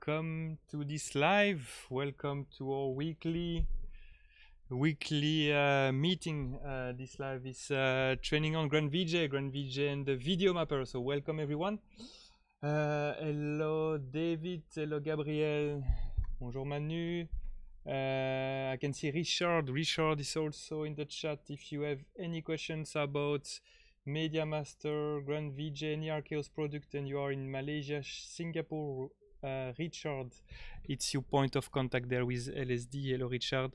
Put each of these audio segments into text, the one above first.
welcome to this live. Welcome to our weekly weekly uh, meeting. Uh, this live is uh, training on Grand VJ, Grand VJ and the video mapper. So welcome everyone. Uh, hello David, hello Gabriel, bonjour Manu. Uh, I can see Richard. Richard is also in the chat. If you have any questions about Media Master, Grand VJ, any Archeos product, and you are in Malaysia, Singapore, uh, Richard. It's your point of contact there with LSD. Hello, Richard.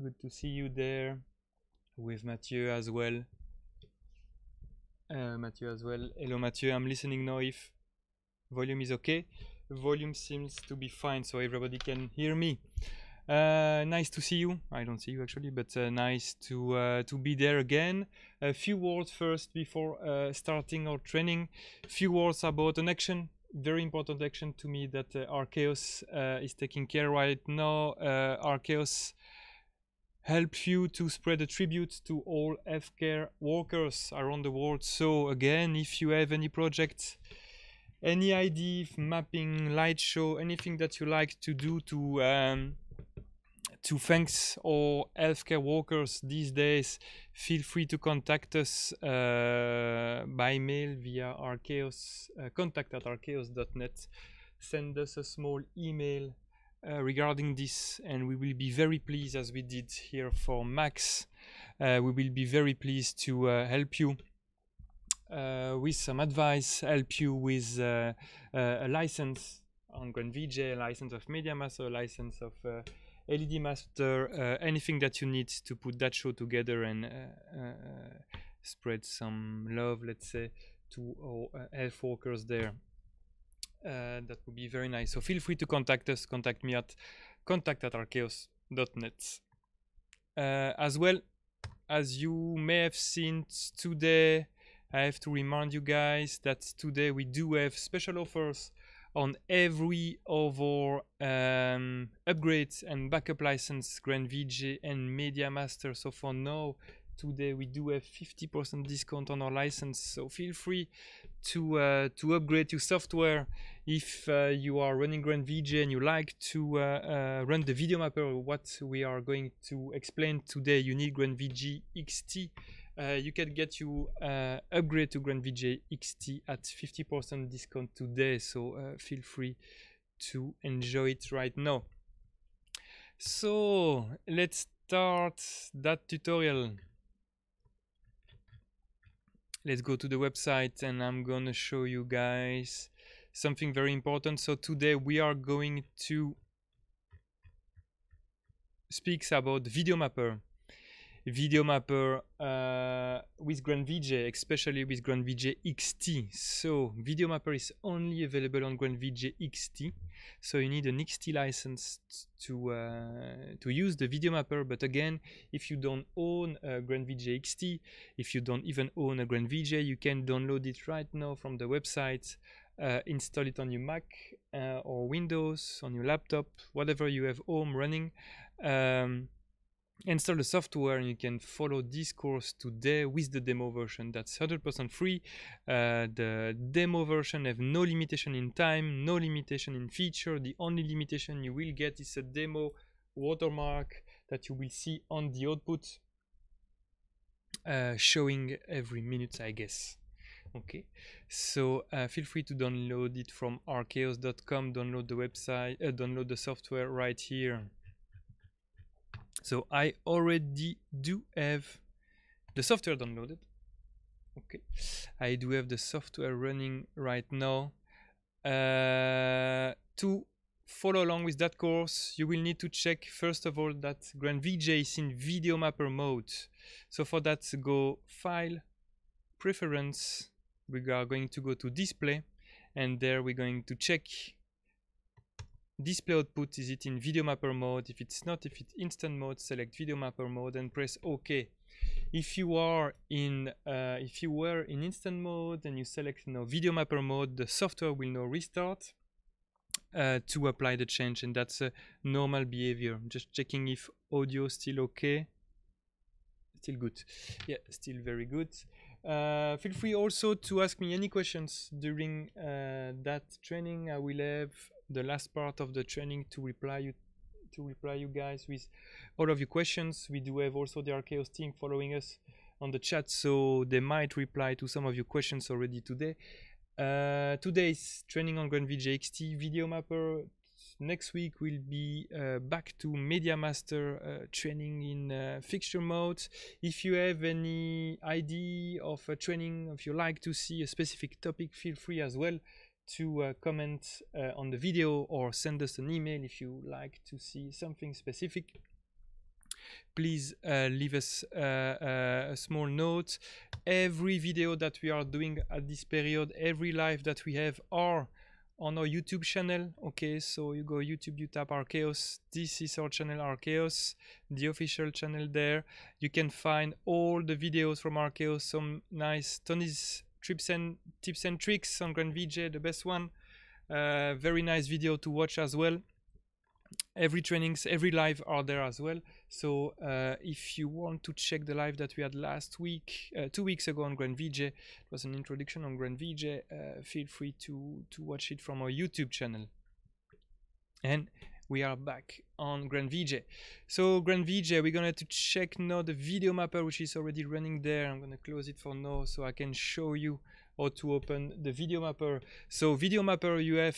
Good to see you there with Mathieu as well. Uh, Mathieu as well. Hello, Mathieu. I'm listening now if volume is okay. Volume seems to be fine, so everybody can hear me. Uh, nice to see you. I don't see you actually, but uh, nice to uh, to be there again. A few words first before uh, starting our training. Few words about an action very important action to me that uh, Arceus uh, is taking care right now. Uh, Arceus helps you to spread a tribute to all healthcare workers around the world. So again, if you have any project, any idea, mapping, light show, anything that you like to do to um, to thanks all healthcare workers these days, feel free to contact us uh, by mail via archaeos, uh, contact at archaeos.net. Send us a small email uh, regarding this, and we will be very pleased, as we did here for Max, uh, we will be very pleased to uh, help you. Uh, with some advice, help you with a license on GrandVJ, a license of MediaMaster, a license of LED Master, uh, anything that you need to put that show together and uh, uh, spread some love, let's say, to our health workers there. that would be very nice. So feel free to contact us. Contact me at contact at archaeos.net. as well, as you may have seen today, I have to remind you guys that today we do have special offers on every other um, upgrade and backup license, Grand VJ and Media Master. So for now, today we do have 50% discount on our license. So feel free to uh, to upgrade your software if uh, you are running Grand VJ and you like to uh, uh, run the video mapper. What we are going to explain today, you need Grand VJ XT uh, you can get you uh, upgrade to Grand VJ XT at 50% discount today. So uh, feel free to enjoy it right now. So let's start that tutorial. Let's go to the website and I'm gonna show you guys something very important. So today we are going to speak about video mapper video mapper uh, with Grand VJ, especially with Grand VJ XT. So video mapper is only available on Grand VJ XT. So you need an XT license to uh, to use the video mapper. But again, if you don't own a Grand VJ XT, if you don't even own a Grand VJ, you can download it right now from the website. Uh, install it on your Mac uh, or Windows, on your laptop, whatever you have home running. Um, install the software and you can follow this course today with the demo version that's 100% free uh, the demo version have no limitation in time no limitation in feature the only limitation you will get is a demo watermark that you will see on the output uh, showing every minute i guess okay so uh, feel free to download it from archaeos.com download the website uh, download the software right here so I already do have the software downloaded. Okay, I do have the software running right now. Uh, to follow along with that course, you will need to check first of all that Grand VJ is in video mapper mode. So for that, go File, Preference. We are going to go to Display, and there we're going to check Display output, is it in video mapper mode? If it's not, if it's instant mode, select video mapper mode and press OK. If you are in, uh, if you were in instant mode and you select you know, video mapper mode, the software will now restart uh, to apply the change and that's a normal behavior. Just checking if audio still okay. Still good. Yeah, still very good. Uh, feel free also to ask me any questions during uh, that training. I will have the last part of the training to reply you to reply you guys with all of your questions. We do have also the Archaeos team following us on the chat, so they might reply to some of your questions already today. Uh, today's training on Grand VJXT video mapper. Next week we will be uh, back to Media Master uh, training in uh, fixture mode. If you have any idea of a training, if you like to see a specific topic, feel free as well to uh, comment uh, on the video or send us an email if you like to see something specific. Please uh, leave us uh, uh, a small note. Every video that we are doing at this period, every live that we have are on our YouTube channel. Okay, so you go YouTube, you tap Archaeos. This is our channel Archaeos, the official channel there. You can find all the videos from Archaeos, some nice Tony's tips and tips and tricks on Grand VJ, the best one. Uh, very nice video to watch as well. Every trainings, every live are there as well. So uh, if you want to check the live that we had last week, uh, two weeks ago on Grand VJ, it was an introduction on Grand VJ. Uh, feel free to to watch it from our YouTube channel. And we are back on Grand VJ. So Grand VJ, we're gonna have to check now the video mapper which is already running there. I'm gonna close it for now so I can show you how to open the video mapper. So video mapper you have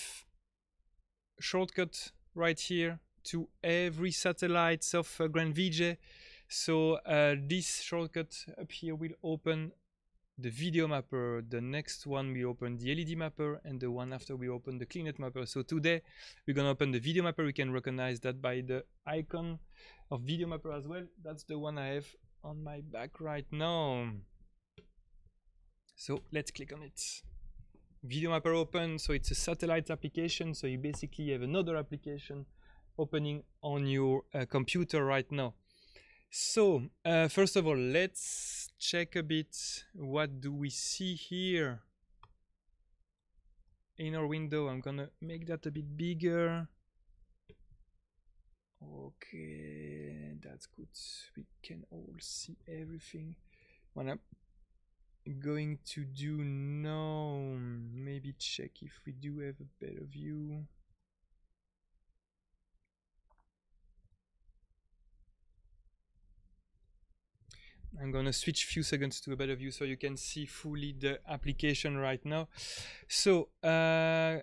shortcut right here to every satellite of uh, Grand VJ. So uh, this shortcut up here will open the video mapper, the next one we open the LED mapper, and the one after we open the CleanNet mapper. So today we're gonna open the video mapper. We can recognize that by the icon of video mapper as well. That's the one I have on my back right now. So let's click on it. Video mapper open, so it's a satellite application. So you basically have another application opening on your uh, computer right now. So uh, first of all, let's check a bit what do we see here in our window. I'm gonna make that a bit bigger. Okay, that's good. We can all see everything. What I'm going to do now, maybe check if we do have a better view. I'm going to switch few seconds to a better view so you can see fully the application right now. So, uh,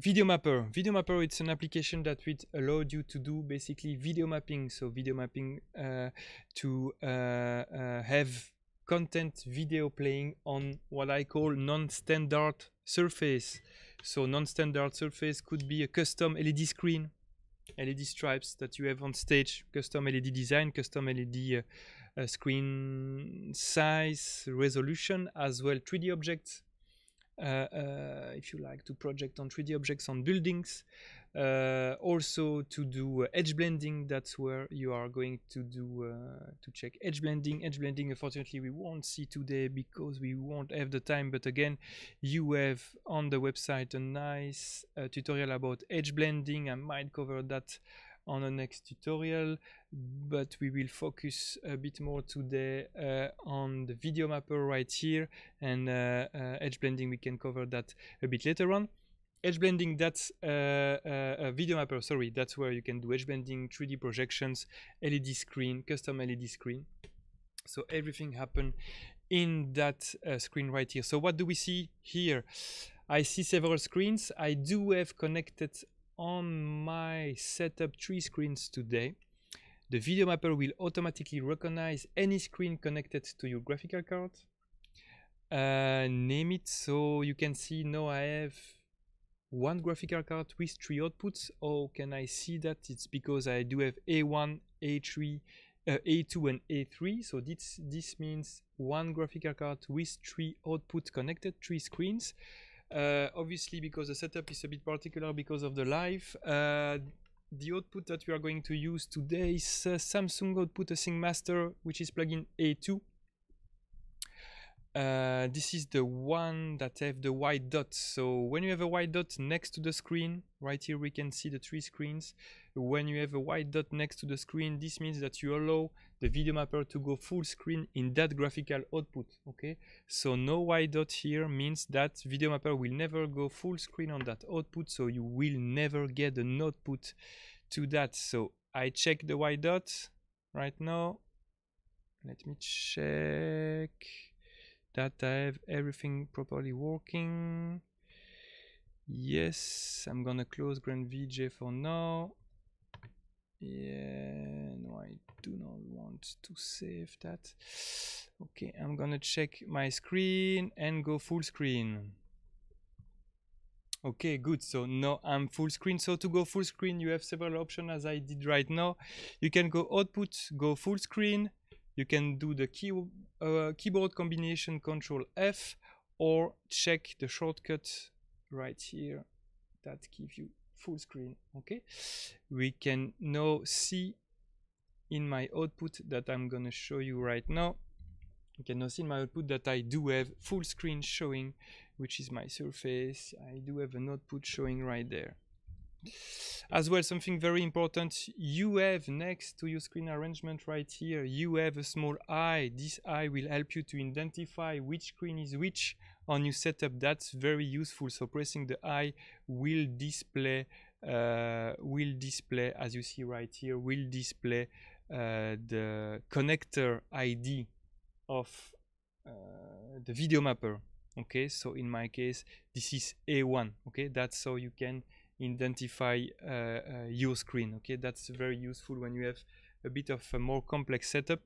Video Mapper. Video Mapper, it's an application that would allow you to do basically video mapping. So video mapping uh, to uh, uh, have content video playing on what I call non-standard surface. So non-standard surface could be a custom LED screen, LED stripes that you have on stage, custom LED design, custom LED uh, uh, screen size, resolution, as well 3D objects. Uh, uh, if you like to project on 3D objects on buildings, uh, also to do uh, edge blending. That's where you are going to do to check edge blending. Edge blending, unfortunately, we won't see today because we won't have the time. But again, you have on the website a nice tutorial about edge blending. I might cover that on the next tutorial but we will focus a bit more today uh, on the video mapper right here and uh, uh edge blending we can cover that a bit later on edge blending that's uh, uh, a video mapper sorry that's where you can do edge blending 3d projections led screen custom led screen so everything happen in that screen right here so what do we see here I see several screens. I do have connected on my setup three screens today, the video mapper will automatically recognize any screen connected to your graphical card. Uh, name it so you can see now I have one graphical card with three outputs. Or can I see that? It's because I do have A1, A3, uh, A2 and A3. So this, this means one graphical card with three outputs connected, three screens. Uh, obviously, because the setup is a bit particular because of the live, uh, the output that we are going to use today is uh, Samsung output a Sync Master, which is plugin A2. Uh, this is the one that have the white dot so when you have a white dot next to the screen right here we can see the three screens when you have a white dot next to the screen this means that you allow the video mapper to go full screen in that graphical output okay so no white dot here means that video mapper will never go full screen on that output so you will never get an output to that so i check the white dot right now let me check that I have everything properly working. Yes, I'm gonna close Grand VJ for now. Yeah, no, I do not want to save that. Okay, I'm gonna check my screen and go full screen. Okay, good. So now I'm full screen. So to go full screen, you have several options as I did right now. You can go output, go full screen, you can do the key, uh, keyboard combination Control F or check the shortcut right here that gives you full screen. Okay, we can now see in my output that I'm gonna show you right now. You can now see in my output that I do have full screen showing, which is my surface. I do have an output showing right there. As well, something very important, you have next to your screen arrangement right here, you have a small eye. This eye will help you to identify which screen is which on your setup. That's very useful. So pressing the eye will display, uh, will display, as you see right here, will display uh, the connector ID of uh, the video mapper okay so in my case this is a1 okay that's so you can identify uh, uh, your screen. Okay, that's very useful when you have a bit of a more complex setup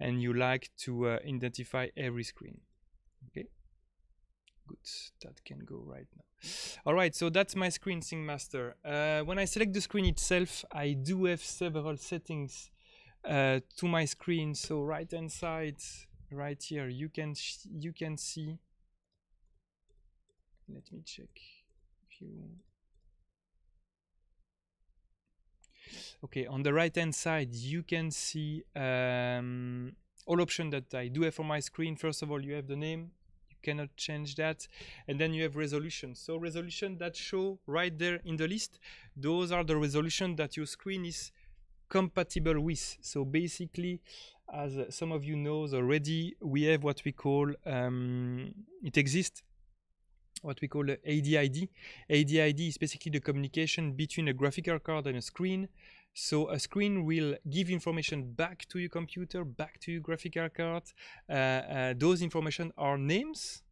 and you like to uh, identify every screen. Okay good that can go right now all right so that's my screen sync master uh, when i select the screen itself i do have several settings uh, to my screen so right hand side right here you can you can see let me check view Okay, on the right hand side, you can see um, all options that I do have for my screen. First of all, you have the name, you cannot change that. And then you have resolution. So resolution that show right there in the list, those are the resolution that your screen is compatible with. So basically, as some of you knows already, we have what we call, um, it exists what we call ADID. ADID is basically the communication between a graphical card and a screen. So a screen will give information back to your computer, back to your graphical card. Uh, uh, those information are names.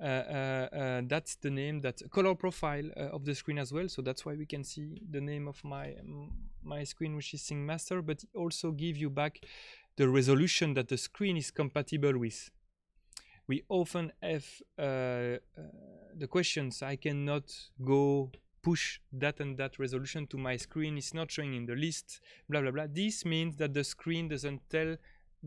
Uh, uh, uh that's the name, that color profile uh, of the screen as well. So that's why we can see the name of my my screen, which is SingMaster, but also give you back the resolution that the screen is compatible with we often have uh, uh, the questions I cannot go push that and that resolution to my screen it's not showing in the list blah blah blah this means that the screen doesn't tell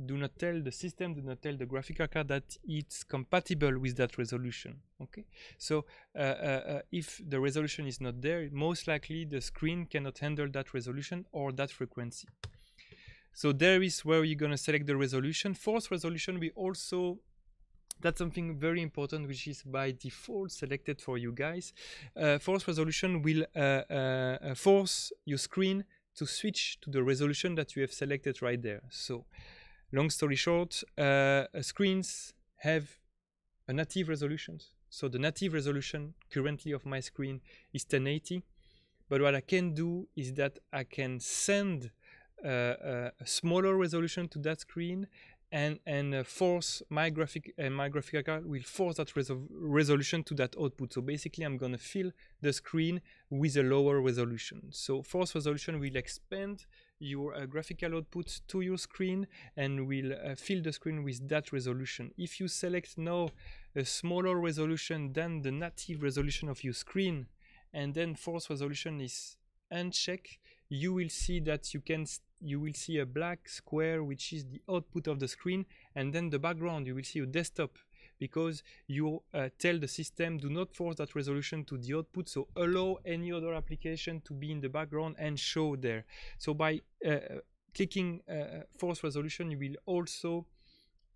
do not tell the system do not tell the graphical card that it's compatible with that resolution okay so uh, uh, uh if the resolution is not there most likely the screen cannot handle that resolution or that frequency so there is where you're going to select the resolution. Fourth resolution, we also that's something very important which is by default selected for you guys uh, force resolution will uh, uh, uh, force your screen to switch to the resolution that you have selected right there so long story short uh, screens have a native resolution so the native resolution currently of my screen is 1080 but what I can do is that I can send uh, a smaller resolution to that screen and and uh, force my graphic uh, my graphic card will force that resolution to that output so basically i'm going to fill the screen with a lower resolution so force resolution will expand your uh, graphical output to your screen and will uh, fill the screen with that resolution if you select now a smaller resolution than the native resolution of your screen and then force resolution is unchecked you will see that you can you will see a black square which is the output of the screen and then the background you will see a desktop because you uh, tell the system do not force that resolution to the output so allow any other application to be in the background and show there so by uh, uh clicking uh, uh, force resolution you will also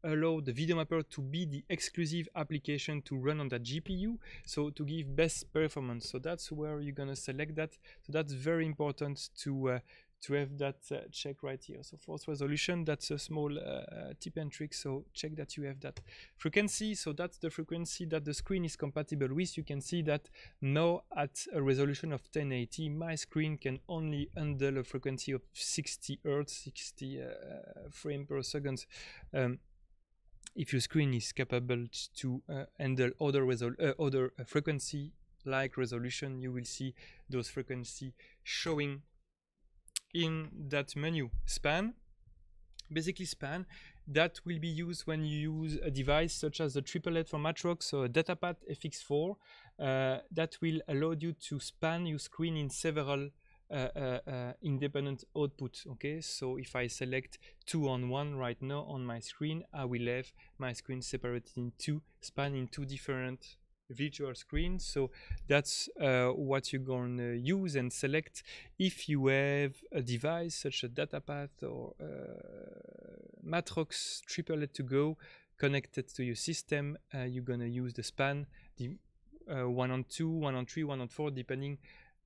allow the video mapper to be the exclusive application to run on that GPU so to give best performance so that's where you're gonna select that so that's very important to uh, to have that uh, check right here so force resolution that's a small uh, uh tip and trick so check that you have that frequency so that's the frequency that the screen is compatible with you can see that now at a resolution of 1080 my screen can only handle a frequency of 60 hertz 60 uh, frames per second um, if your screen is capable to uh, handle other, uh, other uh, frequency like resolution, you will see those frequency showing in that menu span. Basically span that will be used when you use a device such as the triplet from Matrox or DataPad FX4 uh, that will allow you to span your screen in several uh, uh, uh, independent output okay so if I select two on one right now on my screen I will have my screen separated in two spanning two different virtual screens. so that's uh, what you're going to use and select if you have a device such as datapath or uh, matrox triplet to go connected to your system uh, you're going to use the span the one on two one on three one on four depending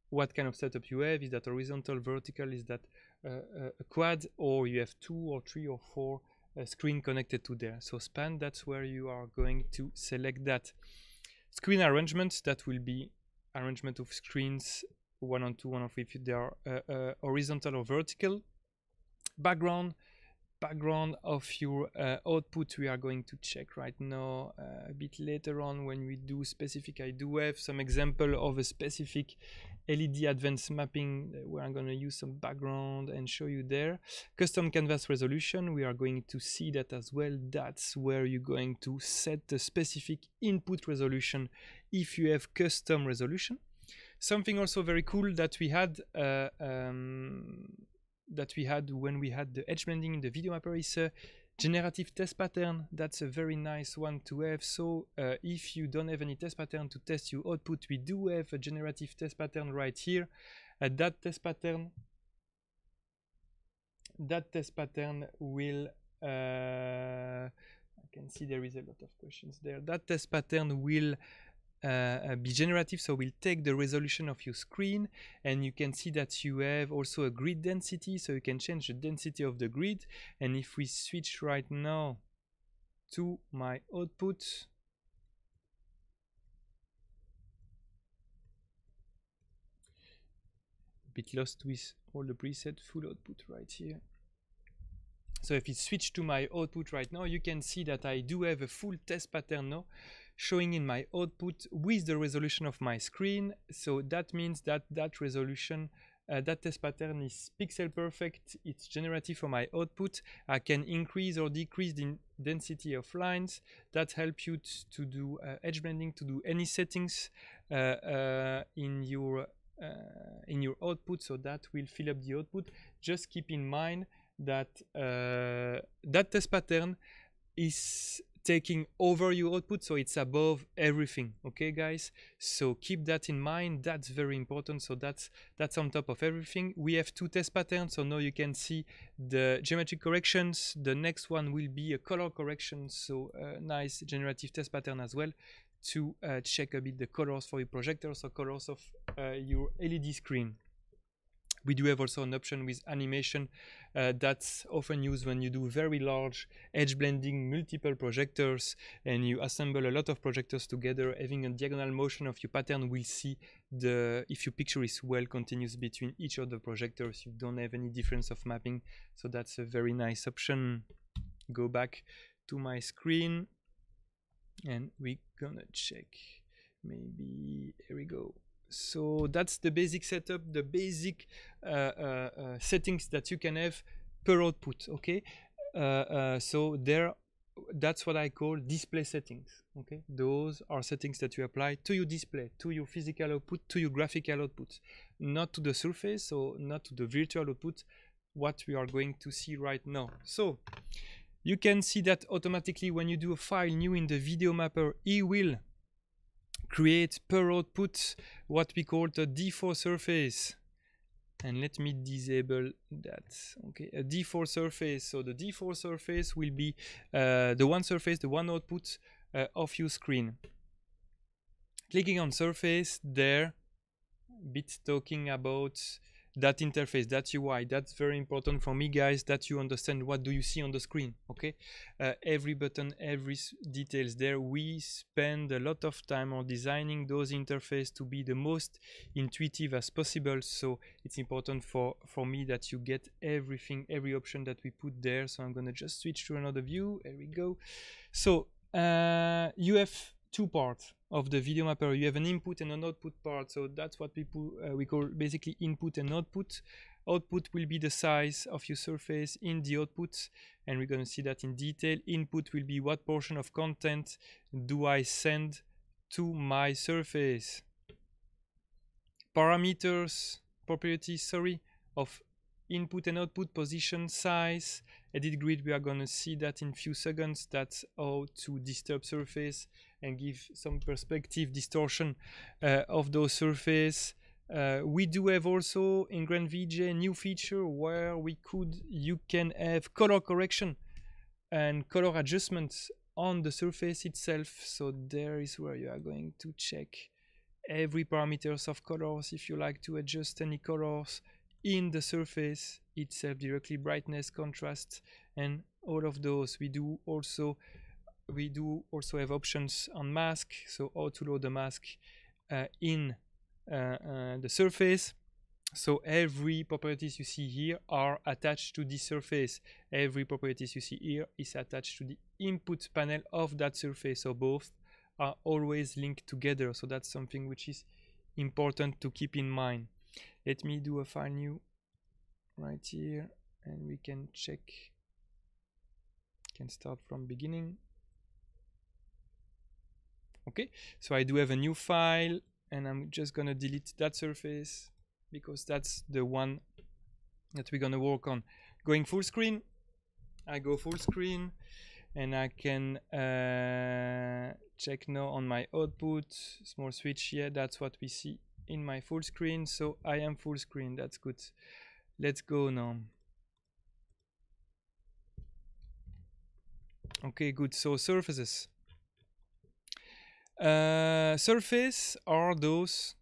what kind of setup you have. Is that horizontal, vertical? Is that uh, uh, a quad, or you have two or three or four uh, screen connected to there? So span, that's where you are going to select that. Screen arrangement, that will be arrangement of screens one on two, one on three, if they are horizontal or vertical. Background, background of your uh, output we are going to check right now uh, a bit later on when we do specific I do have some example of a specific LED advanced mapping uh, where I'm going to use some background and show you there custom canvas resolution we are going to see that as well that's where you're going to set the specific input resolution if you have custom resolution something also very cool that we had uh, um, that we had when we had the edge blending in the video mapper is a generative test pattern. That's a very nice one to have. So uh, if you don't have any test pattern to test your output, we do have a generative test pattern right here. Uh, that test pattern, that test pattern will, uh, I can see there is a lot of questions there. That test pattern will uh, uh, be generative so we'll take the resolution of your screen and you can see that you have also a grid density so you can change the density of the grid and if we switch right now to my output a bit lost with all the preset full output right here so if we switch to my output right now you can see that I do have a full test pattern now showing in my output with the resolution of my screen. So that means that that resolution uh, that test pattern is pixel perfect, it's generative for my output. I can increase or decrease the density of lines. That helps you to do uh, edge blending, to do any settings uh, uh in your uh, in your output, so that will fill up the output. Just keep in mind that uh, that test pattern is taking over your output so it's above everything okay guys so keep that in mind that's very important so that's that's on top of everything we have two test patterns so now you can see the geometric corrections the next one will be a color correction so a nice generative test pattern as well to uh, check a bit the colors for your projectors or colors of uh, your led screen we do have also an option with animation uh, that's often used when you do very large edge blending, multiple projectors, and you assemble a lot of projectors together. Having a diagonal motion of your pattern will see the if your picture is well continuous between each of the projectors. You don't have any difference of mapping, so that's a very nice option. Go back to my screen, and we're gonna check. Maybe here we go so that's the basic setup, the basic uh, uh, uh, settings that you can have per output. Okay, so there, that's what I call display settings. Okay, those are settings that you apply to your display, to your physical output, to your graphical output, not to the surface, so not to the virtual output, what we are going to see right now. So you can see that automatically when you do a file new in the video mapper, it will create per output what we call the default 4 surface. And let me disable that. Okay, a D4 surface. So the D4 surface will be uh, the one surface, the one output uh, of your screen. Clicking on surface there, bit talking about that interface that ui that's very important for me guys that you understand what do you see on the screen okay uh, every button every details there we spend a lot of time on designing those interface to be the most intuitive as possible so it's important for for me that you get everything every option that we put there so i'm going to just switch to another view there we go so uh, have two parts of the video mapper. You have an input and an output part. So that's what we, uh, we call basically input and output. Output will be the size of your surface in the output. And we're going to see that in detail. Input will be what portion of content do I send to my surface. Parameters, properties, sorry, of input and output, position, size, edit grid, we are going to see that in few seconds. That's how to disturb surface and give some perspective distortion uh, of those surface. Uh, we do have also in Grand VJ new feature where we could you can have color correction and color adjustments on the surface itself. So there is where you are going to check every parameters of colors if you like to adjust any colors in the surface itself directly brightness contrast and all of those we do also we do also have options on mask, so how to load the mask uh, in uh, uh, the surface. So every properties you see here are attached to the surface. Every properties you see here is attached to the input panel of that surface. So both are always linked together. So that's something which is important to keep in mind. Let me do a file new right here and we can check. Can start from beginning okay so I do have a new file and I'm just gonna delete that surface because that's the one that we're gonna work on going full screen I go full screen and I can uh, check now on my output small switch yeah that's what we see in my full screen so I am full screen that's good let's go now okay good so surfaces uh, surface are those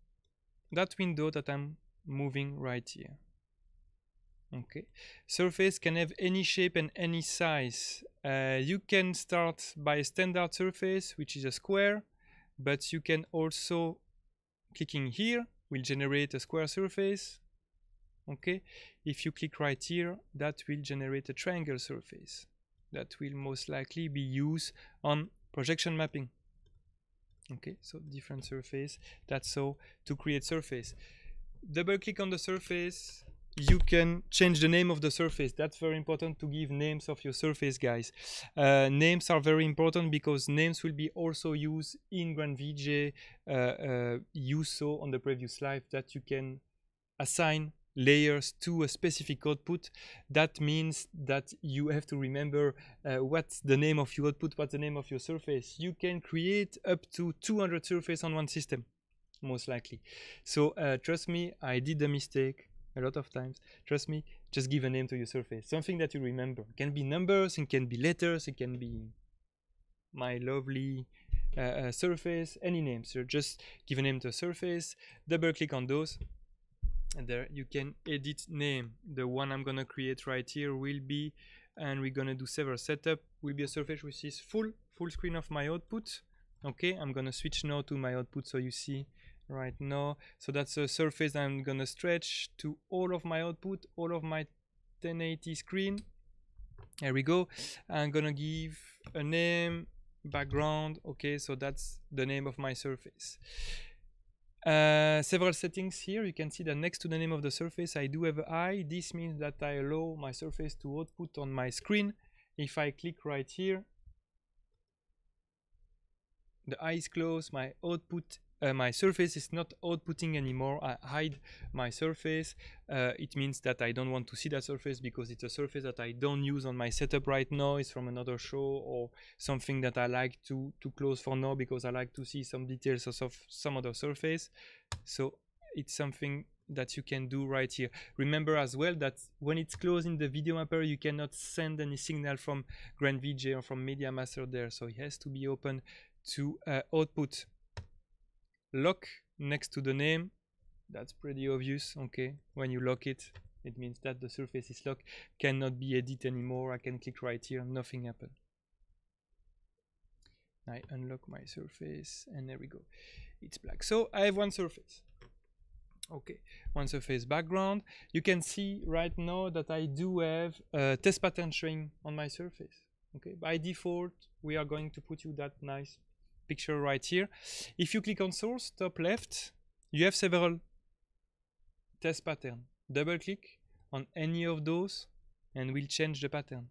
that window that I'm moving right here. Okay, surface can have any shape and any size. Uh, you can start by a standard surface, which is a square, but you can also, clicking here, will generate a square surface. Okay, if you click right here, that will generate a triangle surface. That will most likely be used on projection mapping okay so different surface that's so to create surface double click on the surface you can change the name of the surface that's very important to give names of your surface guys uh, names are very important because names will be also used in grand vj uh, uh, you saw on the previous slide that you can assign layers to a specific output. That means that you have to remember uh, what's the name of your output, what's the name of your surface. You can create up to 200 surface on one system, most likely. So uh, trust me, I did the mistake a lot of times. Trust me, just give a name to your surface, something that you remember. It can be numbers, it can be letters, it can be my lovely uh, uh surface, any name. So just give a name to a surface, double click on those, and there you can edit name the one i'm gonna create right here will be and we're gonna do several setup will be a surface which is full full screen of my output okay i'm gonna switch now to my output so you see right now so that's a surface i'm gonna stretch to all of my output all of my 1080 screen there we go i'm gonna give a name background okay so that's the name of my surface uh, several settings here. You can see that next to the name of the surface, I do have I. This means that I allow my surface to output on my screen. If I click right here, the I is closed, my output uh, my surface is not outputting anymore. I hide my surface. Uh, it means that I don't want to see that surface because it's a surface that I don't use on my setup right now. It's from another show or something that I like to, to close for now because I like to see some details of some other surface. So it's something that you can do right here. Remember as well that when it's closed in the video mapper, you cannot send any signal from Grand VJ or from Media Master there. So it has to be open to uh, output lock next to the name that's pretty obvious okay when you lock it it means that the surface is locked cannot be edited anymore i can click right here nothing happened i unlock my surface and there we go it's black so i have one surface okay one surface background you can see right now that i do have a test pattern string on my surface okay by default we are going to put you that nice picture right here. If you click on source, top left, you have several test pattern. Double click on any of those and we'll change the pattern.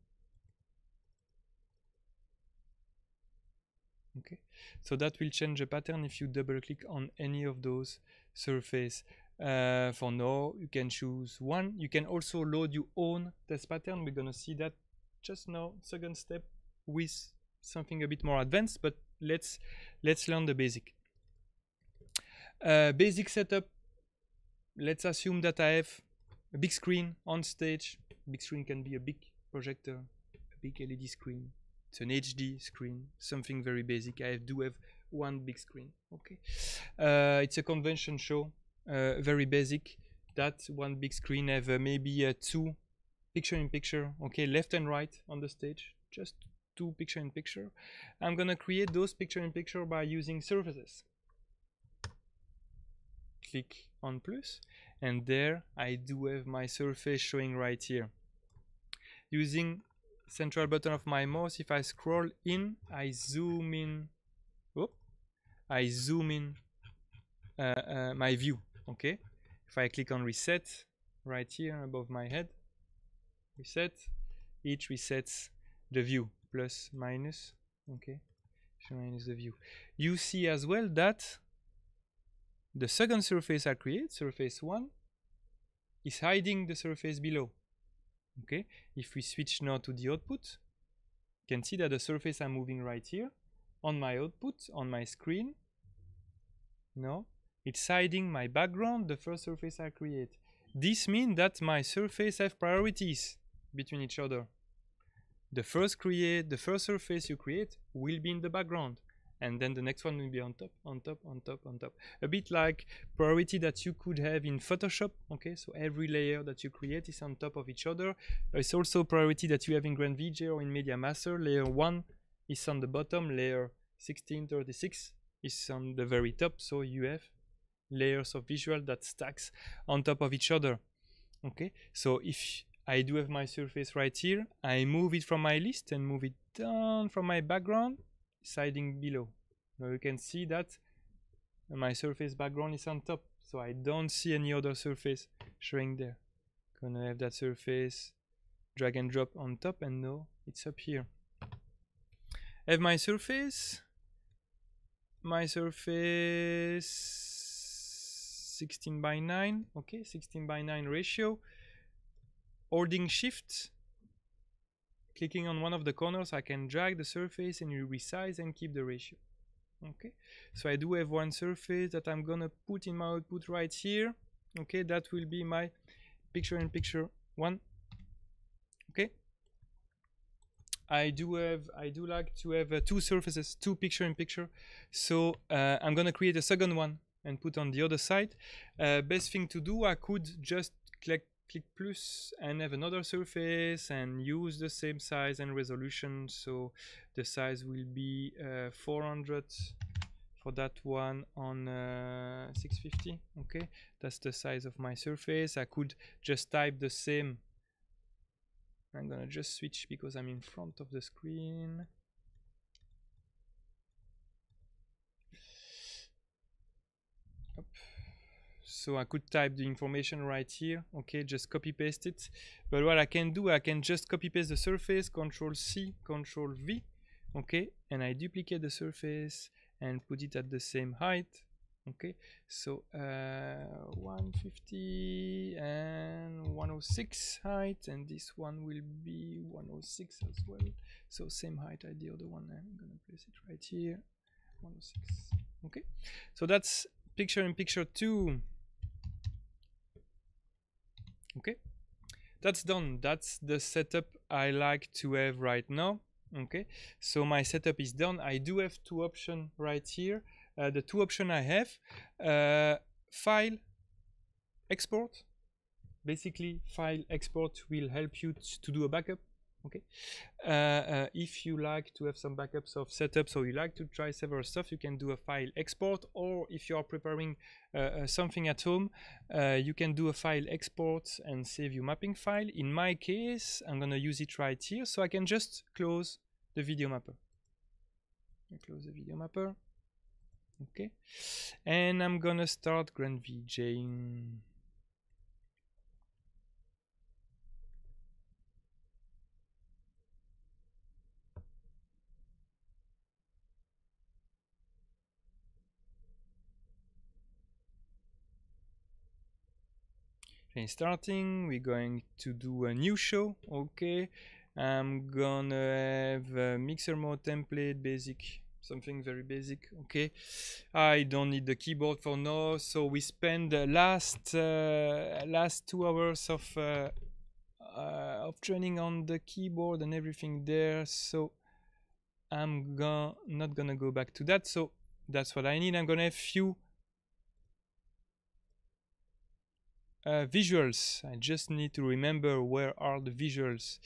Okay, so that will change the pattern if you double click on any of those surface. Uh, for now, you can choose one. You can also load your own test pattern. We're gonna see that just now, second step with something a bit more advanced, but let's let's learn the basic uh, basic setup let's assume that i have a big screen on stage big screen can be a big projector a big led screen it's an hd screen something very basic i do have one big screen okay uh, it's a convention show uh, very basic that one big screen have uh, maybe uh, two picture in picture okay left and right on the stage just two picture in picture. I'm gonna create those picture in picture by using surfaces. Click on plus and there I do have my surface showing right here. Using central button of my mouse, if I scroll in, I zoom in, oh, I zoom in uh, uh, my view, okay? If I click on reset right here above my head, reset, it resets the view plus minus okay minus the view you see as well that the second surface I create surface 1 is hiding the surface below okay if we switch now to the output you can see that the surface I'm moving right here on my output on my screen no it's hiding my background the first surface I create this means that my surface have priorities between each other the first create the first surface you create will be in the background and then the next one will be on top on top on top on top a bit like priority that you could have in photoshop okay so every layer that you create is on top of each other it's also priority that you have in grand vj or in media master layer 1 is on the bottom layer 1636 is on the very top so you have layers of visual that stacks on top of each other okay so if I do have my surface right here. I move it from my list and move it down from my background, siding below. Now you can see that my surface background is on top, so I don't see any other surface showing there. Gonna have that surface drag and drop on top and no, it's up here. Have my surface, my surface 16 by 9, okay, 16 by 9 ratio. Holding Shift. Clicking on one of the corners, I can drag the surface and you resize and keep the ratio. Okay, so I do have one surface that I'm gonna put in my output right here. Okay, that will be my picture in picture one. Okay, I do have I do like to have uh, two surfaces, two picture in picture. So uh, I'm gonna create a second one and put on the other side. Uh, best thing to do, I could just click click plus and have another surface and use the same size and resolution so the size will be uh, 400 for that one on uh, 650 okay that's the size of my surface I could just type the same I'm gonna just switch because I'm in front of the screen so I could type the information right here okay just copy paste it but what I can do I can just copy paste the surface control C control V okay and I duplicate the surface and put it at the same height okay so uh, 150 and 106 height and this one will be 106 as well so same height as the other one I'm gonna place it right here 106 okay so that's picture in picture 2 okay that's done that's the setup i like to have right now okay so my setup is done i do have two options right here uh, the two options i have uh, file export basically file export will help you to do a backup okay uh, uh, if you like to have some backups of setups or you like to try several stuff you can do a file export or if you are preparing uh, uh something at home uh, you can do a file export and save your mapping file in my case i'm going to use it right here so i can just close the video mapper I close the video mapper okay and i'm gonna start grand vjing Okay, starting, we're going to do a new show, okay. I'm gonna have a mixer mode template, basic, something very basic, okay. I don't need the keyboard for now, so we spend the last, uh, last two hours of, uh, uh, of training on the keyboard and everything there, so I'm go not gonna go back to that, so that's what I need. I'm gonna have few Uh, visuals, I just need to remember where are the visuals.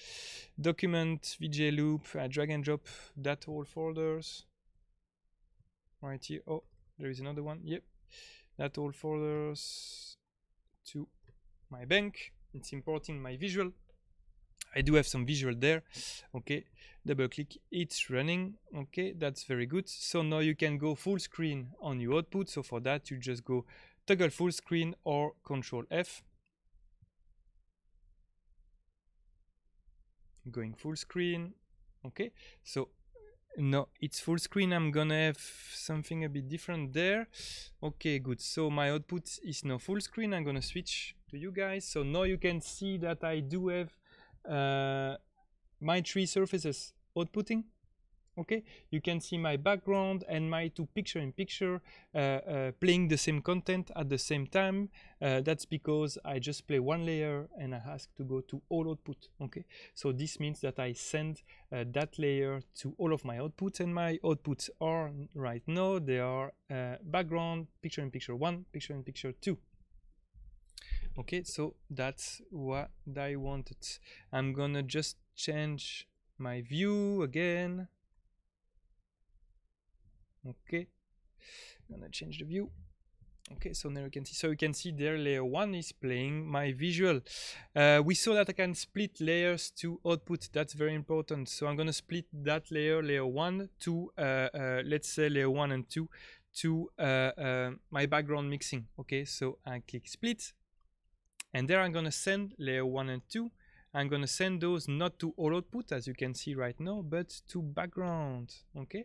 Document, VJ loop, I uh, drag and drop that all folders. Right here, oh, there is another one, yep. That all folders to my bank. It's importing my visual. I do have some visual there. Okay, double click, it's running. Okay, that's very good. So now you can go full screen on your output. So for that, you just go toggle full screen or control F. Going full screen. Okay, so no, it's full screen. I'm gonna have something a bit different there. Okay, good. So my output is now full screen. I'm gonna switch to you guys. So now you can see that I do have uh, my three surfaces outputting okay you can see my background and my two picture in picture uh, uh, playing the same content at the same time uh, that's because I just play one layer and I ask to go to all output okay so this means that I send uh, that layer to all of my outputs and my outputs are right now they are uh, background picture in picture one picture in picture two okay so that's what I wanted I'm gonna just change my view again okay I'm gonna change the view okay so now you can see so you can see there layer one is playing my visual uh, we saw that i can split layers to output that's very important so i'm going to split that layer layer one to uh, uh, let's say layer one and two to uh, uh, my background mixing okay so i click split and there i'm going to send layer one and two I'm going to send those not to all output as you can see right now, but to background. Okay,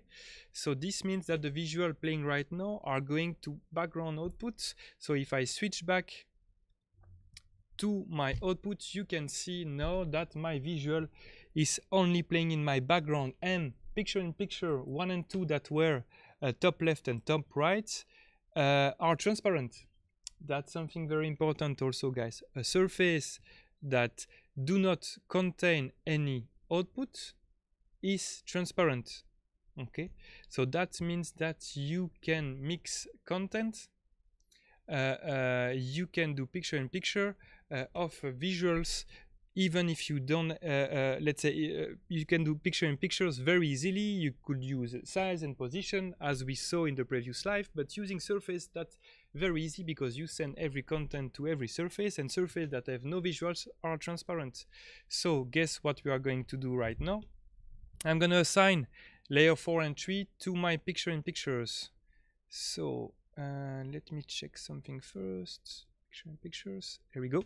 so this means that the visual playing right now are going to background outputs. So if I switch back to my outputs, you can see now that my visual is only playing in my background and picture in picture one and two that were uh, top left and top right uh, are transparent. That's something very important also guys. A surface that do not contain any output is transparent okay so that means that you can mix content uh, uh, you can do picture in picture uh, of visuals even if you don't uh, uh, let's say uh, you can do picture in pictures very easily you could use size and position as we saw in the previous slide but using surface that very easy because you send every content to every surface and surface that have no visuals are transparent. So guess what we are going to do right now? I'm gonna assign layer 4 and 3 to my picture in pictures. So uh, let me check something first. Picture in pictures, here we go.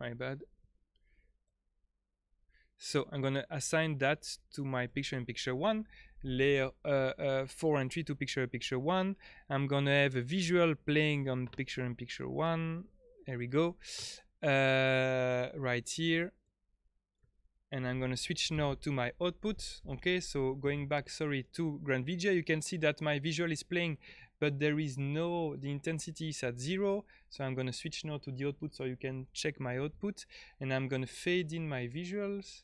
my bad so I'm going to assign that to my picture in picture one, layer uh, uh, four and three to picture in picture one. I'm going to have a visual playing on picture in picture one. There we go. Uh, right here. And I'm going to switch now to my output. Okay, so going back, sorry, to Grand you can see that my visual is playing, but there is no, the intensity is at zero. So I'm going to switch now to the output so you can check my output. And I'm going to fade in my visuals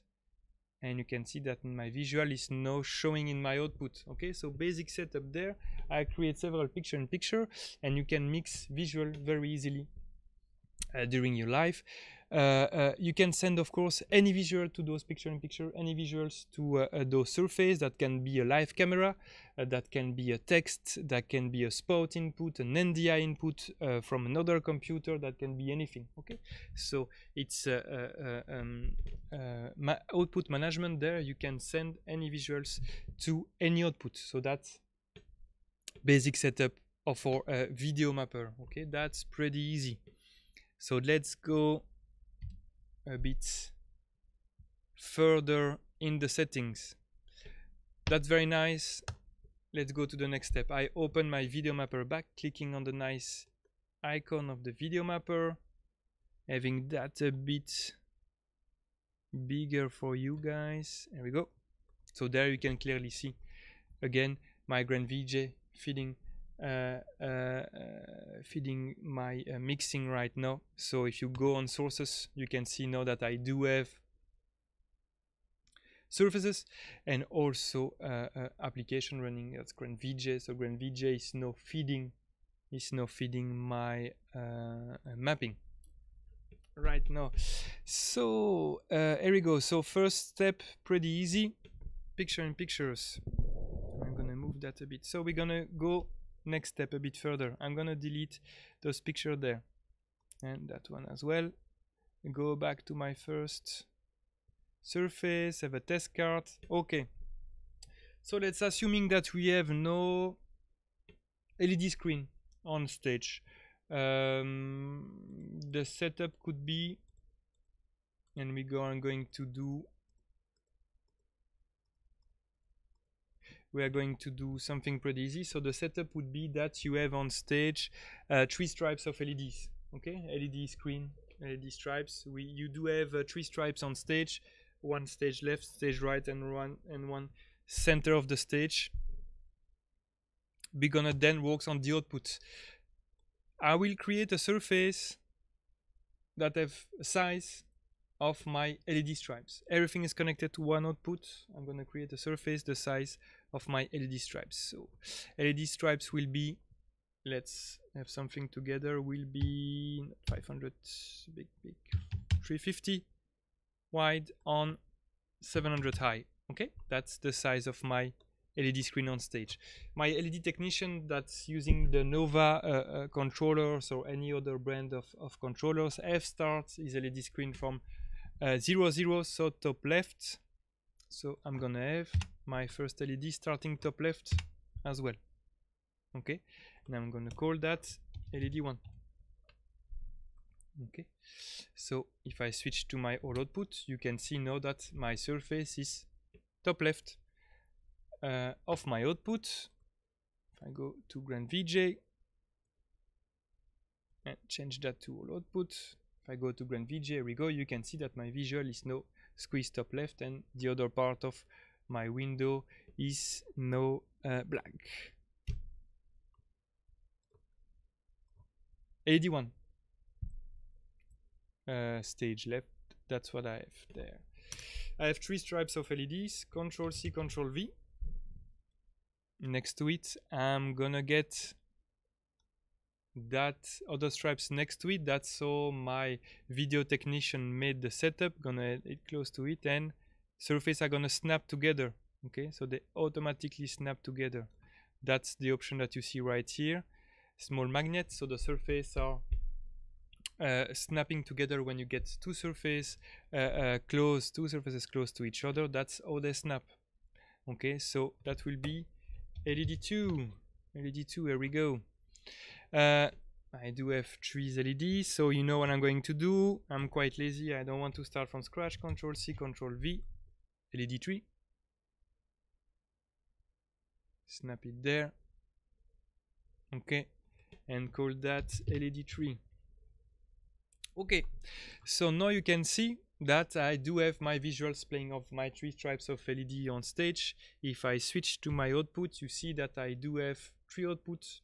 and you can see that my visual is now showing in my output okay so basic setup there i create several picture in picture and you can mix visual very easily uh, during your life uh, uh, you can send, of course, any visual to those picture-in-picture, -picture, any visuals to uh, those surface. That can be a live camera, that can be a text, that can be a spot input, an NDI input from another computer, that can be anything. Okay, so it's um, ma output management. There, you can send any visuals to any output. So that's basic setup of our video mapper okay that's pretty easy so let's go a bit further in the settings. That's very nice. Let's go to the next step. I open my video mapper back, clicking on the nice icon of the video mapper, having that a bit bigger for you guys. There we go. So there you can clearly see again my Grand VJ feeding uh, uh, uh, feeding my mixing right now. So if you go on sources, you can see now that I do have surfaces and also application running. That's Grand VJ. So Grand VJ is now feeding is now feeding my mapping right now. So uh, here we go. So first step, pretty easy, picture in pictures. I'm gonna move that a bit. So we're gonna go next step a bit further i'm gonna delete those picture there and that one as well go back to my first surface have a test card okay so let's assuming that we have no led screen on stage um, the setup could be and we go I'm going to do we are going to do something pretty easy. So the setup would be that you have on stage uh, three stripes of LEDs, okay? LED screen, LED stripes. We you do have uh, three stripes on stage, one stage left, stage right, and one and one center of the stage. We're gonna then work on the output. I will create a surface that have size of my LED stripes. Everything is connected to one output. I'm going to create a surface the size of my LED stripes. So LED stripes will be, let's have something together, will be 500, big, big, 350 wide on 700 high. Okay, that's the size of my LED screen on stage. My LED technician that's using the Nova uh, uh, controllers or any other brand of, of controllers, F starts his LED screen from uh, 00, so top left. So I'm gonna have my first LED starting top left as well. Okay, and I'm gonna call that LED 1. Okay, so if I switch to my all output, you can see now that my surface is top left uh, of my output. If I go to Grand VJ and change that to all output, if I go to Grand VJ, here we go, you can see that my visual is now squeezed top left and the other part of my window is no uh, black. 81 uh, stage left that's what I have there I have three stripes of LEDs control C control V next to it I'm gonna get that other stripes next to it that's so my video technician made the setup gonna add it close to it and surface are going to snap together okay so they automatically snap together that's the option that you see right here small magnets so the surface are uh, snapping together when you get two surfaces uh, uh, close two surfaces close to each other that's how they snap okay so that will be LED2 LED2 here we go uh, I do have three LEDs so you know what I'm going to do I'm quite lazy I don't want to start from scratch control C control V LED3. Snap it there. Okay, and call that LED3. Okay, so now you can see that I do have my visuals playing of my three stripes of LED on stage. If I switch to my output, you see that I do have three outputs,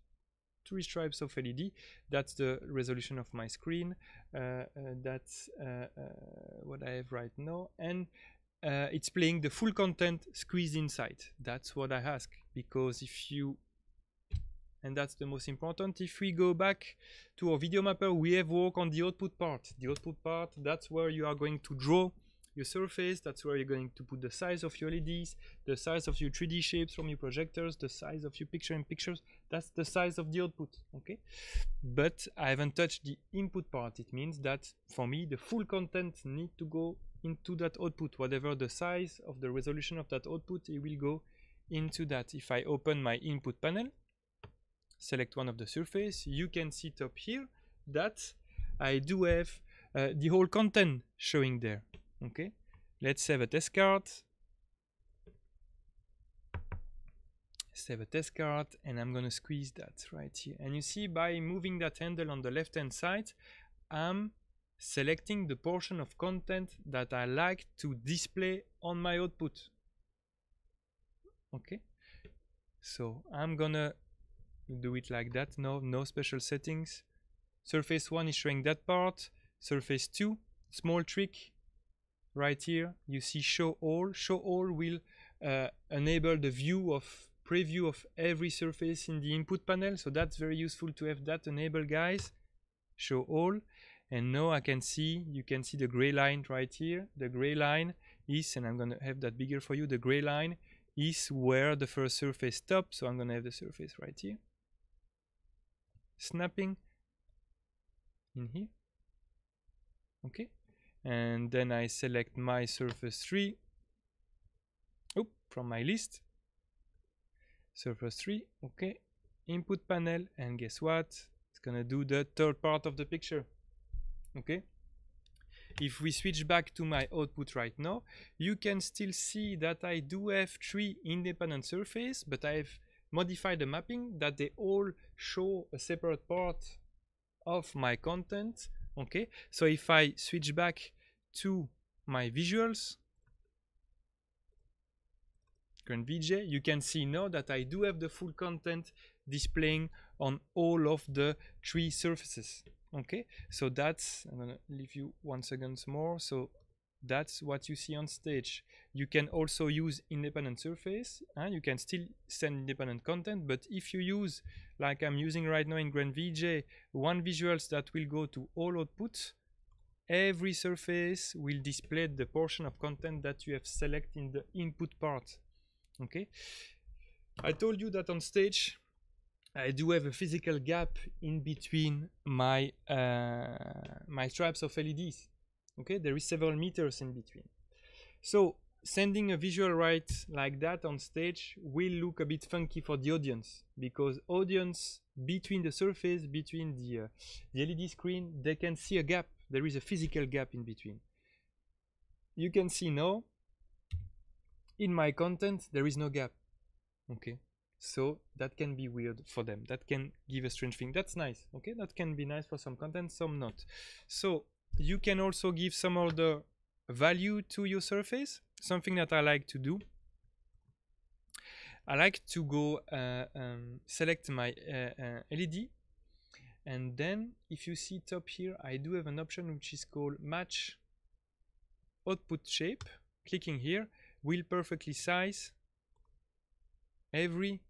three stripes of LED. That's the resolution of my screen. Uh, uh, that's uh, uh what I have right now. And uh, it's playing the full content squeezed inside. That's what I ask because if you and that's the most important. If we go back to our video mapper, we have work on the output part. The output part, that's where you are going to draw your surface, that's where you're going to put the size of your LEDs, the size of your 3D shapes from your projectors, the size of your picture in pictures, that's the size of the output, okay? But I haven't touched the input part. It means that for me, the full content need to go into that output whatever the size of the resolution of that output it will go into that if I open my input panel select one of the surface you can see top here that I do have uh, the whole content showing there okay let's save a test card save a test card and I'm gonna squeeze that right here and you see by moving that handle on the left hand side I'm selecting the portion of content that I like to display on my output. Okay, so I'm gonna do it like that. No, no special settings. Surface 1 is showing that part. Surface 2, small trick. Right here, you see show all. Show all will uh, enable the view of preview of every surface in the input panel. So that's very useful to have that enabled, guys. Show all. And now I can see, you can see the gray line right here. The gray line is, and I'm going to have that bigger for you, the gray line is where the first surface stops. So I'm going to have the surface right here. Snapping in here. Okay. And then I select my surface 3 Oop, from my list. Surface 3. Okay. Input panel. And guess what? It's going to do the third part of the picture okay if we switch back to my output right now you can still see that i do have three independent surfaces, but i've modified the mapping that they all show a separate part of my content okay so if i switch back to my visuals current vj you can see now that i do have the full content displaying on all of the three surfaces okay so that's i'm gonna leave you one second more so that's what you see on stage you can also use independent surface and you can still send independent content but if you use like i'm using right now in grand vj one visuals that will go to all outputs every surface will display the portion of content that you have selected in the input part okay i told you that on stage I do have a physical gap in between my uh, my straps of LEDs. Okay, there is several meters in between. So sending a visual right like that on stage will look a bit funky for the audience because audience between the surface, between the uh, the LED screen, they can see a gap. There is a physical gap in between. You can see now in my content there is no gap. Okay, so that can be weird for them that can give a strange thing that's nice okay that can be nice for some content some not so you can also give some other value to your surface something that i like to do i like to go uh, um, select my uh, uh, led and then if you see top here i do have an option which is called match output shape clicking here will perfectly size every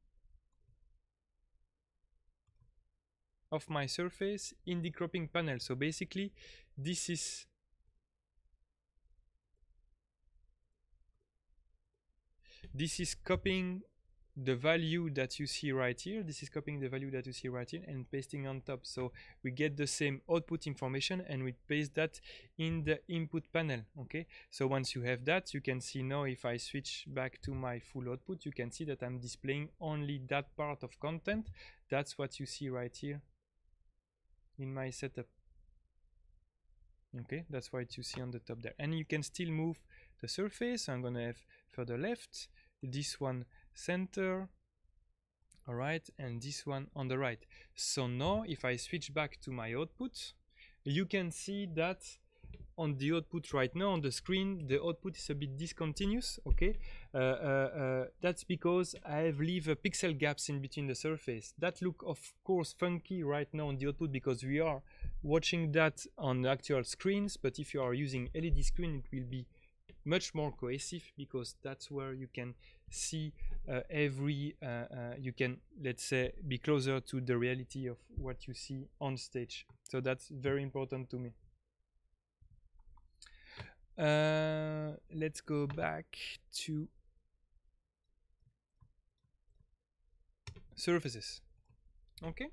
of my surface in the cropping panel. So basically this is this is copying the value that you see right here this is copying the value that you see right here and pasting on top so we get the same output information and we paste that in the input panel okay so once you have that you can see now if i switch back to my full output you can see that i'm displaying only that part of content that's what you see right here in my setup okay that's what you see on the top there and you can still move the surface i'm gonna have further left this one center all right and this one on the right so now if i switch back to my output you can see that on the output right now on the screen the output is a bit discontinuous okay uh, uh, uh, that's because I have leave pixel gaps in between the surface that look of course funky right now on the output because we are watching that on the actual screens but if you are using LED screen it will be much more cohesive because that's where you can see uh, every uh, uh, you can let's say be closer to the reality of what you see on stage so that's very important to me uh, let's go back to surfaces. Okay.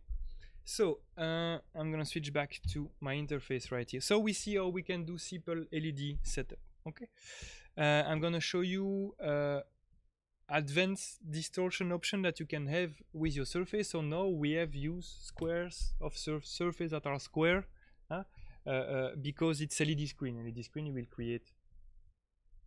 So uh, I'm gonna switch back to my interface right here. So we see how we can do simple LED setup. Okay. Uh, I'm gonna show you uh, advanced distortion option that you can have with your surface. So now we have used squares of surface that are square. Huh? Uh, uh, because it's a LED screen. LED screen, you will create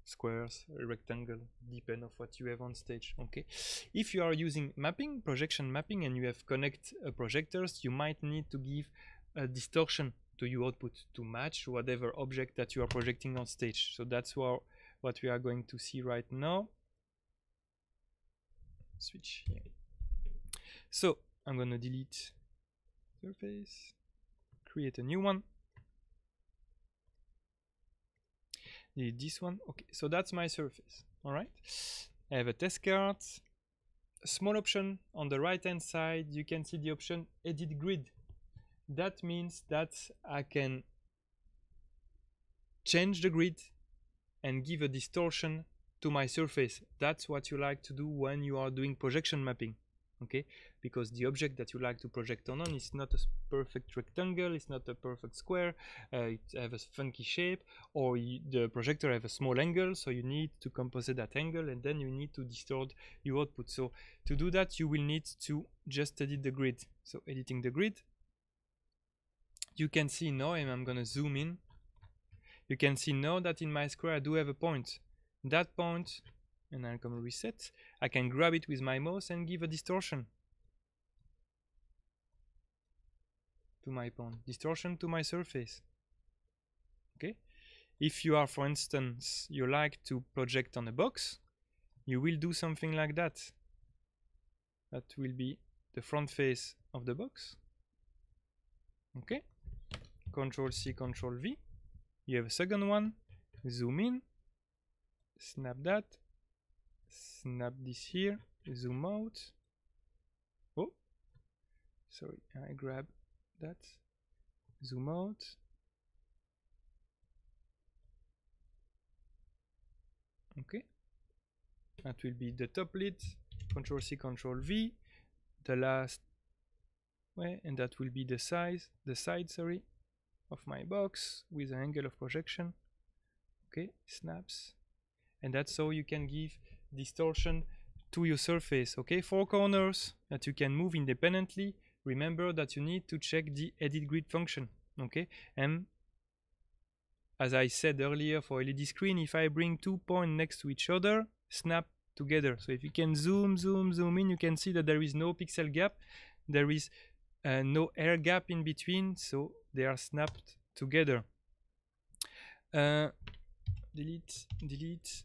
squares, rectangle, depend of what you have on stage. Okay. If you are using mapping, projection mapping, and you have connect uh, projectors, you might need to give a distortion to your output to match whatever object that you are projecting on stage. So that's what what we are going to see right now. Switch. So I'm gonna delete surface, create a new one. this one okay so that's my surface all right i have a test card small option on the right hand side you can see the option edit grid that means that i can change the grid and give a distortion to my surface that's what you like to do when you are doing projection mapping okay because the object that you like to project on is not a perfect rectangle it's not a perfect square uh, it have a funky shape or you, the projector have a small angle so you need to composite that angle and then you need to distort your output so to do that you will need to just edit the grid so editing the grid you can see now and i'm gonna zoom in you can see now that in my square i do have a point that point and i come reset, I can grab it with my mouse and give a distortion to my pawn, distortion to my surface. Okay? If you are, for instance, you like to project on a box, you will do something like that. That will be the front face of the box. Okay? Control C, Control V. You have a second one. Zoom in, snap that, snap this here zoom out oh sorry I grab that zoom out okay that will be the top lid control C control V the last way and that will be the size the side sorry of my box with an angle of projection okay snaps and that's how you can give distortion to your surface okay four corners that you can move independently remember that you need to check the edit grid function okay and as I said earlier for LED screen if I bring two points next to each other snap together so if you can zoom zoom zoom in you can see that there is no pixel gap there is uh, no air gap in between so they are snapped together uh, delete delete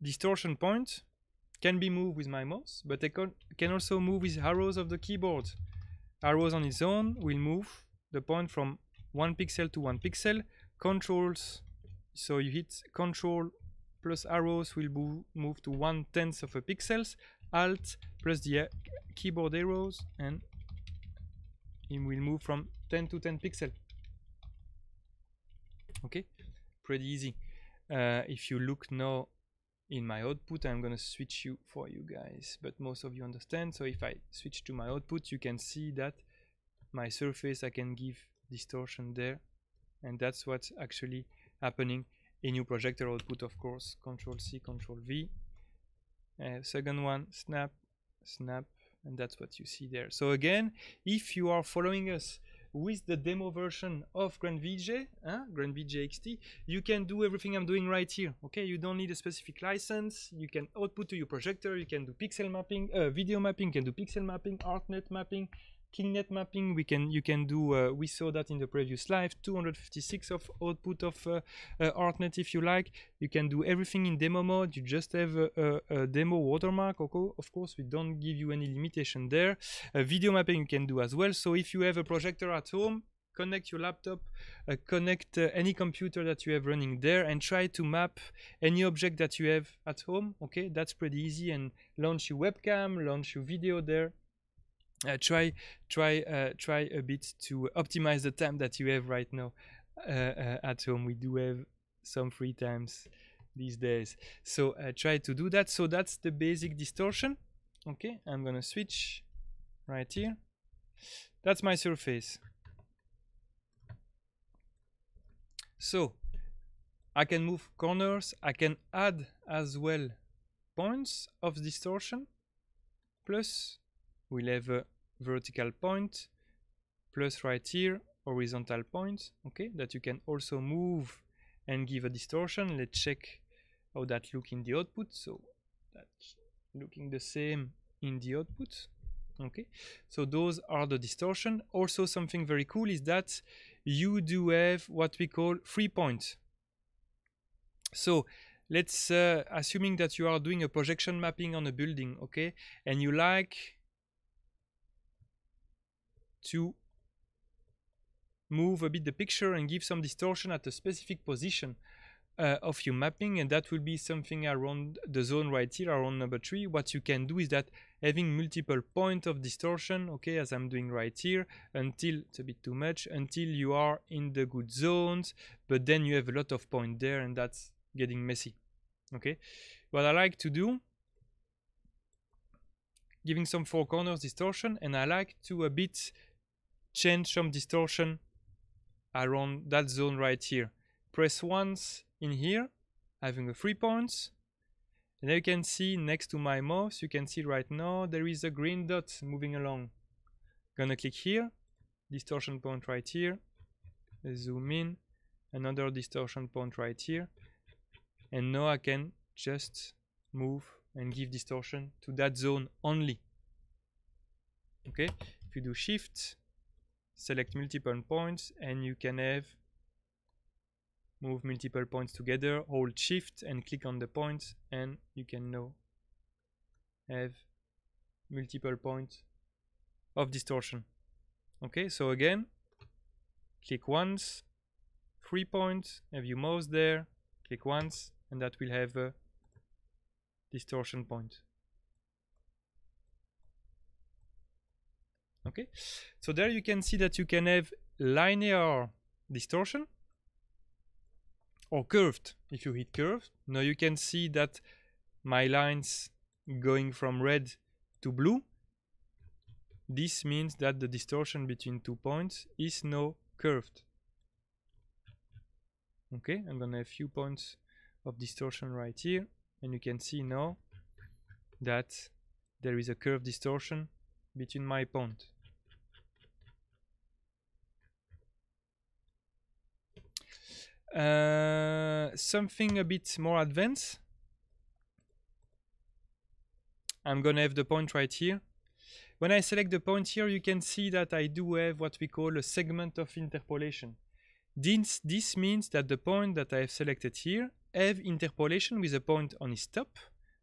distortion point can be moved with my mouse, but I can also move with arrows of the keyboard. Arrows on its own will move the point from one pixel to one pixel. Controls, so you hit control plus arrows will move to one tenth of a pixels. Alt plus the uh, keyboard arrows and it will move from 10 to 10 pixel. Okay, pretty easy. Uh, if you look now in my output I'm gonna switch you for you guys but most of you understand so if I switch to my output you can see that my surface I can give distortion there and that's what's actually happening in your projector output of course control C control V uh, second one snap snap and that's what you see there so again if you are following us with the demo version of Grand VJ, huh? VJ XT, you can do everything I'm doing right here. Okay, you don't need a specific license. You can output to your projector. You can do pixel mapping, uh, video mapping. You can do pixel mapping, ArtNet mapping, Kinnet mapping, we can you can do. Uh, we saw that in the previous live. 256 of output of uh, uh, ArtNet, if you like. You can do everything in demo mode. You just have a, a, a demo watermark. Okay? Of course, we don't give you any limitation there. Uh, video mapping you can do as well. So if you have a projector at home, connect your laptop, uh, connect uh, any computer that you have running there and try to map any object that you have at home. Okay, that's pretty easy and launch your webcam, launch your video there uh, try try uh, try a bit to optimize the time that you have right now uh, uh at home we do have some free times these days so uh, try to do that so that's the basic distortion okay i'm gonna switch right here that's my surface so i can move corners i can add as well points of distortion plus we'll have a uh, vertical point plus right here horizontal point okay that you can also move and give a distortion let's check how that look in the output so that's looking the same in the output okay so those are the distortion also something very cool is that you do have what we call free point so let's uh, assuming that you are doing a projection mapping on a building okay and you like to move a bit the picture and give some distortion at a specific position uh, of your mapping and that will be something around the zone right here around number three what you can do is that having multiple point of distortion okay as i'm doing right here until it's a bit too much until you are in the good zones but then you have a lot of point there and that's getting messy okay what i like to do giving some four corners distortion and i like to a bit change some distortion around that zone right here. Press once in here, having the three points. And you can see next to my mouse, you can see right now there is a green dot moving along. Gonna click here, distortion point right here, zoom in, another distortion point right here. And now I can just move and give distortion to that zone only. Okay, if you do shift, select multiple points and you can have move multiple points together hold shift and click on the points and you can now have multiple points of distortion okay so again click once three points have your mouse there click once and that will have a distortion point okay so there you can see that you can have linear distortion or curved if you hit curved, now you can see that my lines going from red to blue this means that the distortion between two points is now curved okay i'm gonna have a few points of distortion right here and you can see now that there is a curve distortion between my point Uh, something a bit more advanced. I'm gonna have the point right here. When I select the point here, you can see that I do have what we call a segment of interpolation. This, this means that the point that I have selected here have interpolation with a point on his top,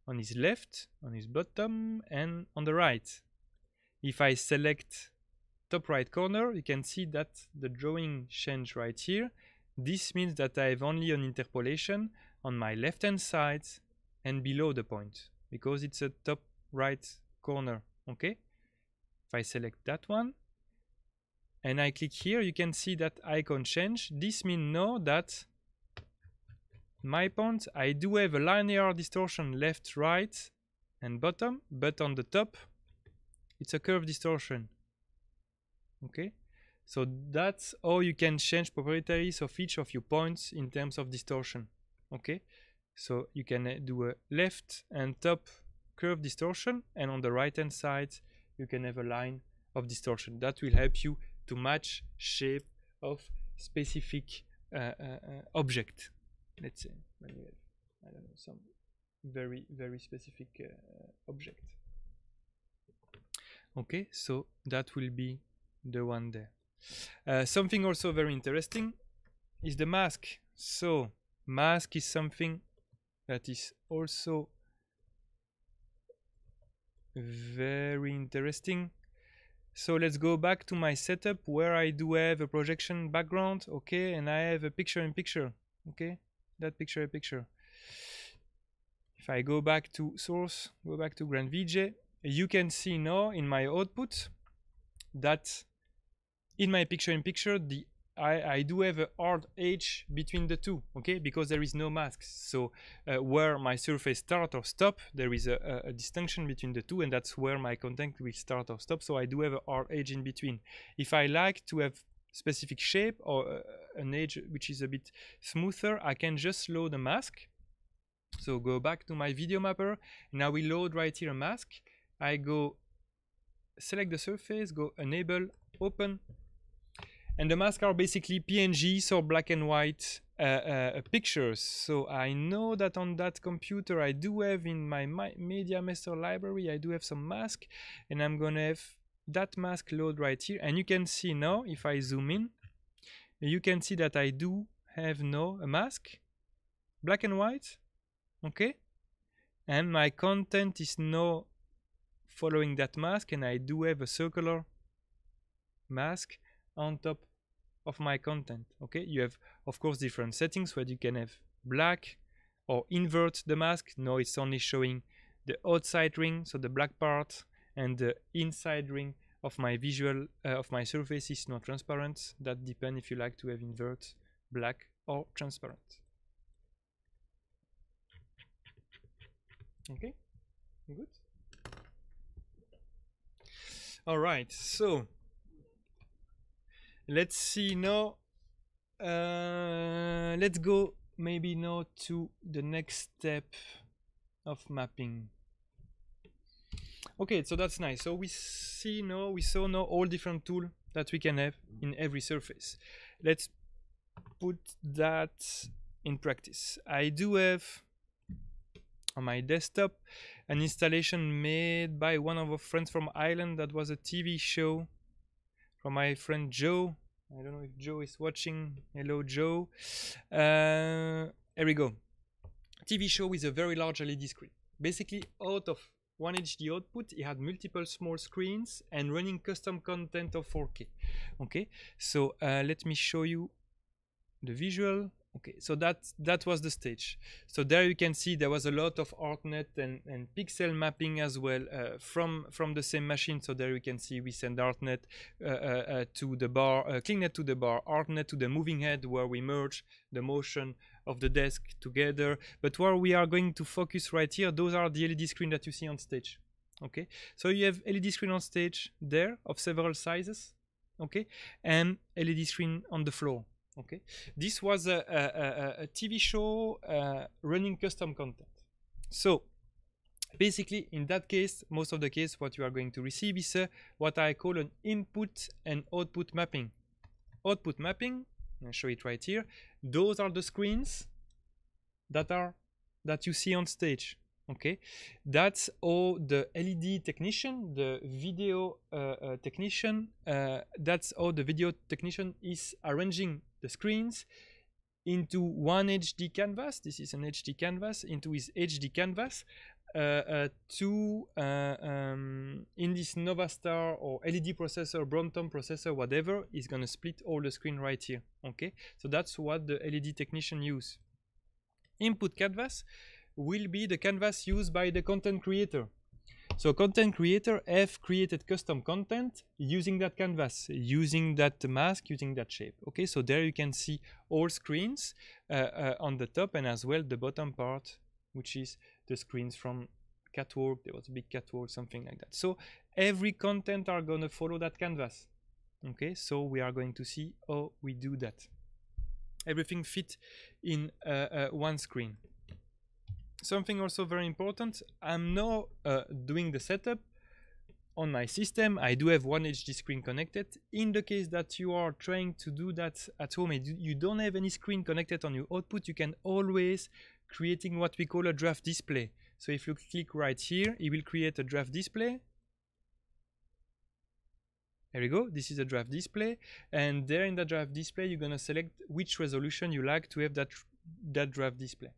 on his left, on his bottom, and on the right. If I select top right corner, you can see that the drawing change right here this means that I have only an interpolation on my left hand side and below the point because it's a top right corner okay if I select that one and I click here you can see that icon change this means now that my point I do have a linear distortion left right and bottom but on the top it's a curve distortion okay so that's how you can change properties of each of your points in terms of distortion. Okay, so you can uh, do a left and top curve distortion and on the right hand side you can have a line of distortion. That will help you to match shape of specific uh, uh, uh, object. Let's say when you have, I don't know, some very, very specific uh, object. Okay, so that will be the one there. Uh, something also very interesting is the mask. So mask is something that is also very interesting. So let's go back to my setup where I do have a projection background, okay, and I have a picture in picture, okay, that picture in picture. If I go back to source, go back to Grand VJ, you can see now in my output that in my picture in picture, the I, I, do have a hard edge between the two, okay, because there is no mask. So uh, where my surface start or stop, there is a, a, a, distinction between the two, and that's where my content will start or stop. So I do have a hard edge in between. If I like to have specific shape or uh, an edge which is a bit smoother, I can just load a mask. So go back to my video mapper. Now we load right here a mask. I go select the surface, go enable, open, and the masks are basically PNGs or black and white uh, uh, pictures. So I know that on that computer I do have in my, my Media Master library, I do have some mask and I'm gonna have that mask load right here. And you can see now, if I zoom in, you can see that I do have now a mask, black and white, okay? And my content is now following that mask and I do have a circular mask on top of my content okay you have of course different settings where you can have black or invert the mask no it's only showing the outside ring so the black part and the inside ring of my visual uh, of my surface is not transparent that depends if you like to have invert black or transparent okay good all right so let's see now uh, let's go maybe now to the next step of mapping okay so that's nice so we see now we saw now all different tool that we can have in every surface let's put that in practice i do have on my desktop an installation made by one of our friends from ireland that was a tv show from my friend Joe. I don't know if Joe is watching. Hello, Joe. Uh, here we go. TV show with a very large LED screen. Basically, out of one HD output, it had multiple small screens and running custom content of 4K. Okay, so uh, let me show you the visual Okay, so that that was the stage. So there you can see there was a lot of art and, and pixel mapping as well uh, from from the same machine. So there you can see we send art uh, uh, uh, to the bar, uh, CleanNet to the bar, net to the moving head where we merge the motion of the desk together. But where we are going to focus right here, those are the LED screen that you see on stage. Okay, so you have LED screen on stage there of several sizes. Okay, and LED screen on the floor okay this was a, a, a, a tv show uh, running custom content so basically in that case most of the case what you are going to receive is uh, what i call an input and output mapping output mapping i'll show it right here those are the screens that are that you see on stage okay that's all the led technician the video uh, uh, technician uh, that's all the video technician is arranging the screens into one HD canvas. This is an HD canvas into his HD canvas uh, uh, to uh, um, in this Novastar or LED processor, Brompton processor, whatever, is gonna split all the screen right here. Okay, so that's what the LED technician use. Input canvas will be the canvas used by the content creator. So content creator have created custom content using that canvas, using that mask, using that shape. Okay, so there you can see all screens uh, uh, on the top and as well the bottom part, which is the screens from catwalk. There was a big catwalk, something like that. So every content are gonna follow that canvas. Okay, so we are going to see how we do that. Everything fit in uh, uh one screen something also very important i'm now uh, doing the setup on my system i do have one hd screen connected in the case that you are trying to do that at home and you don't have any screen connected on your output you can always creating what we call a draft display so if you click right here it will create a draft display there we go this is a draft display and there in the draft display you're going to select which resolution you like to have that that draft display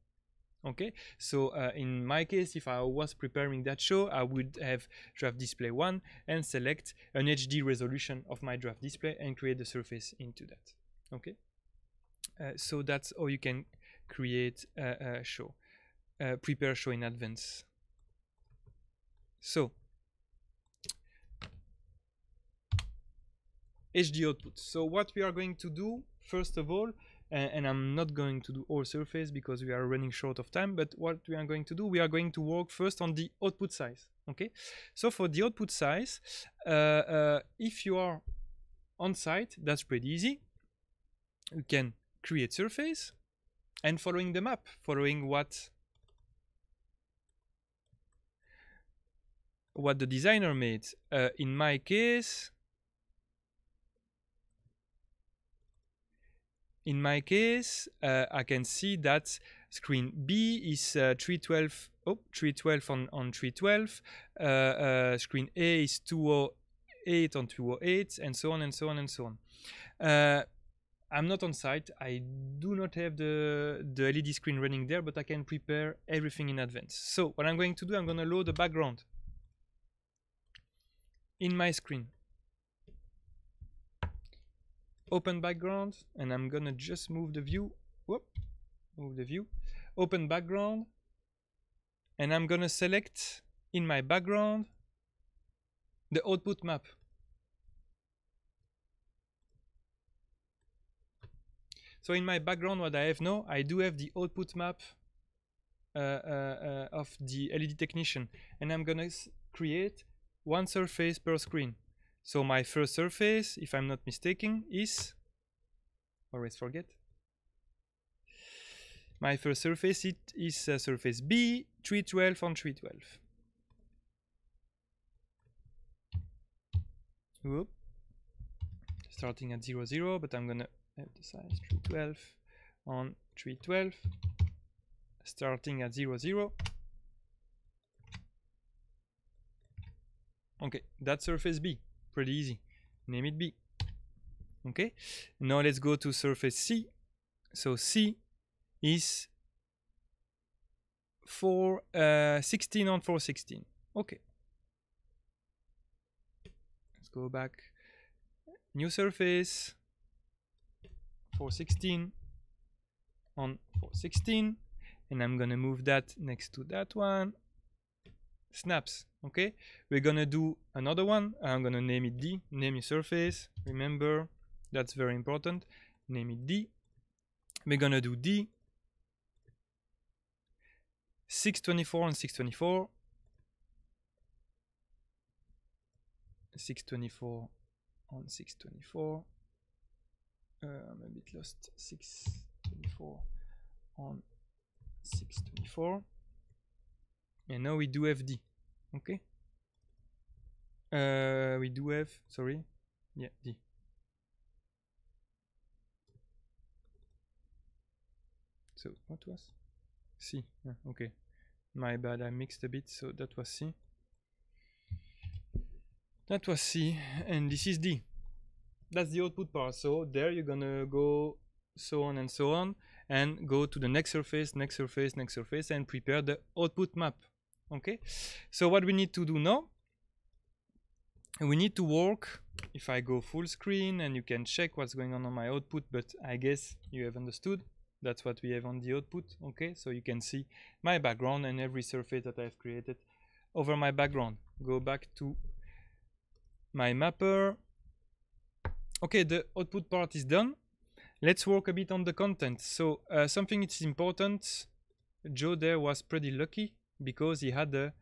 okay so uh, in my case if i was preparing that show i would have draft display one and select an hd resolution of my draft display and create the surface into that okay uh, so that's how you can create a, a show uh, prepare show in advance so hd output so what we are going to do first of all and, and I'm not going to do all surface because we are running short of time but what we are going to do we are going to work first on the output size okay so for the output size uh, uh, if you are on site that's pretty easy you can create surface and following the map following what what the designer made uh, in my case In my case, uh, I can see that screen B is uh, 312, oh, 312 on, on 312, uh, uh, screen A is 208 on 208, and so on and so on and so on. Uh, I'm not on site. I do not have the, the LED screen running there, but I can prepare everything in advance. So what I'm going to do, I'm going to load the background in my screen open background and I'm gonna just move the view whoop move the view open background and I'm gonna select in my background the output map so in my background what I have now I do have the output map uh, uh, uh, of the LED technician and I'm gonna create one surface per screen so my first surface, if I'm not mistaken, is, always forget, my first surface it is uh, surface B, 312 on 312. Whoop. Starting at 0, 0, but I'm gonna emphasize 312 on 312. Starting at 0, 0. Okay, that's surface B pretty easy. Name it B. Okay, now let's go to surface C. So C is 4, uh, 16 on 416. Okay. Let's go back. New surface, 416 on 416. And I'm going to move that next to that one. Snaps okay we're gonna do another one i'm gonna name it d name your surface remember that's very important name it d we're gonna do d 624 and 624 624 on 624 uh, i'm a bit lost 624 on 624 and now we do fd Okay. Uh, we do have, sorry. Yeah, D. So what was? C. Yeah, okay. My bad, I mixed a bit, so that was C. That was C, and this is D. That's the output part. So there you're gonna go so on and so on, and go to the next surface, next surface, next surface, and prepare the output map okay so what we need to do now we need to work if i go full screen and you can check what's going on on my output but i guess you have understood that's what we have on the output okay so you can see my background and every surface that i've created over my background go back to my mapper okay the output part is done let's work a bit on the content so uh, something it's important joe there was pretty lucky because he had a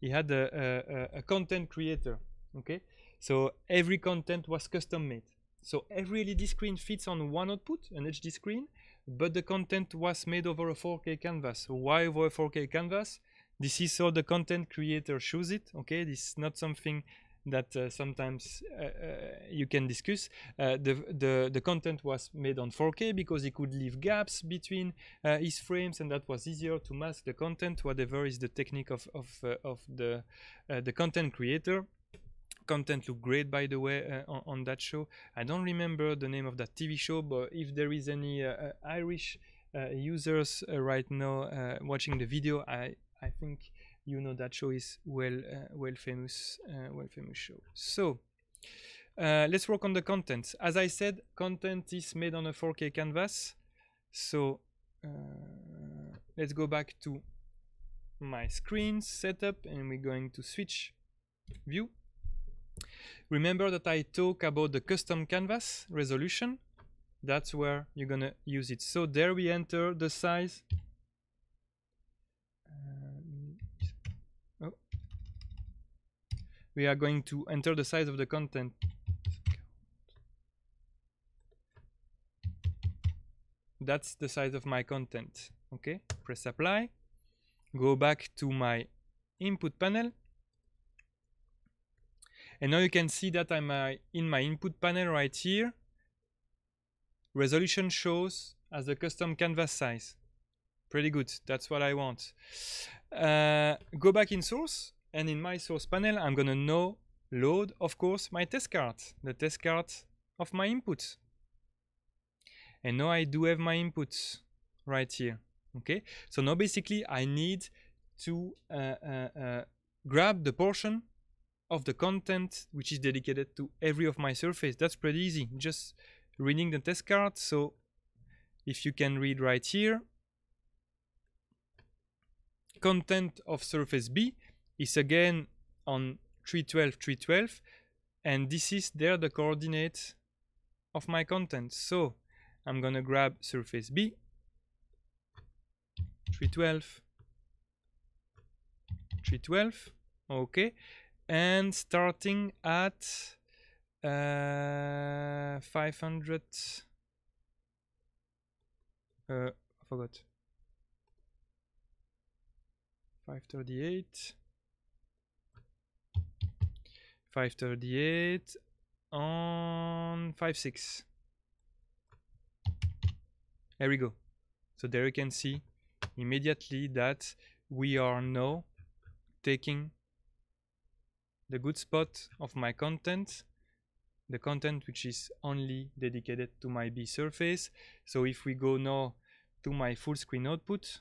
he had a, a, a content creator. Okay, so every content was custom made. So every LED screen fits on one output, an HD screen, but the content was made over a 4K canvas. Why over a 4K canvas? This is so the content creator chooses it. Okay, this is not something that uh, sometimes uh, uh you can discuss. Uh, the, the the content was made on 4K because he could leave gaps between uh, his frames, and that was easier to mask the content. Whatever is the technique of of of the the content creator content looked great by the way uh, on, on, that show i don't remember the name of that tv show but if there is any uh, irish uh, users right now watching the video i I think you know that show is well, uh, well famous, uh, well famous show. So uh, let's work on the content. As I said, content is made on a 4K canvas. So uh, let's go back to my screen setup and we're going to switch view. Remember that I talk about the custom canvas resolution. That's where you're gonna use it. So there we enter the size we are going to enter the size of the content that's the size of my content okay press apply go back to my input panel and now you can see that I'm uh, in my input panel right here resolution shows as the custom canvas size pretty good that's what I want uh, go back in source and in my source panel, I'm gonna now load, of course, my test card, the test card of my inputs. And now I do have my inputs right here. Okay, so now basically I need to uh, uh, uh, grab the portion of the content which is dedicated to every of my surface. That's pretty easy, just reading the test card. So if you can read right here, content of surface B, is again on 312, 312, and this is there the coordinates of my content. So I'm gonna grab surface B, 312, 312, okay, and starting at uh, 500, uh, I forgot, 538, 538 on 56. There we go. So there you can see immediately that we are now taking the good spot of my content the content which is only dedicated to my B surface so if we go now to my full screen output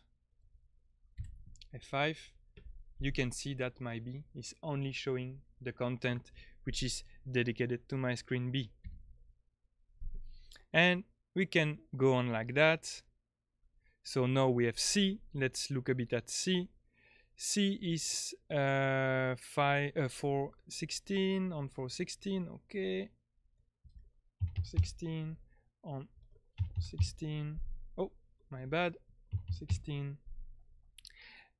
F5 you can see that my B is only showing the content which is dedicated to my screen B. And we can go on like that. So now we have C. Let's look a bit at C. C is uh, five, uh, 416 on 416, okay. 16 on 16. Oh, my bad. 16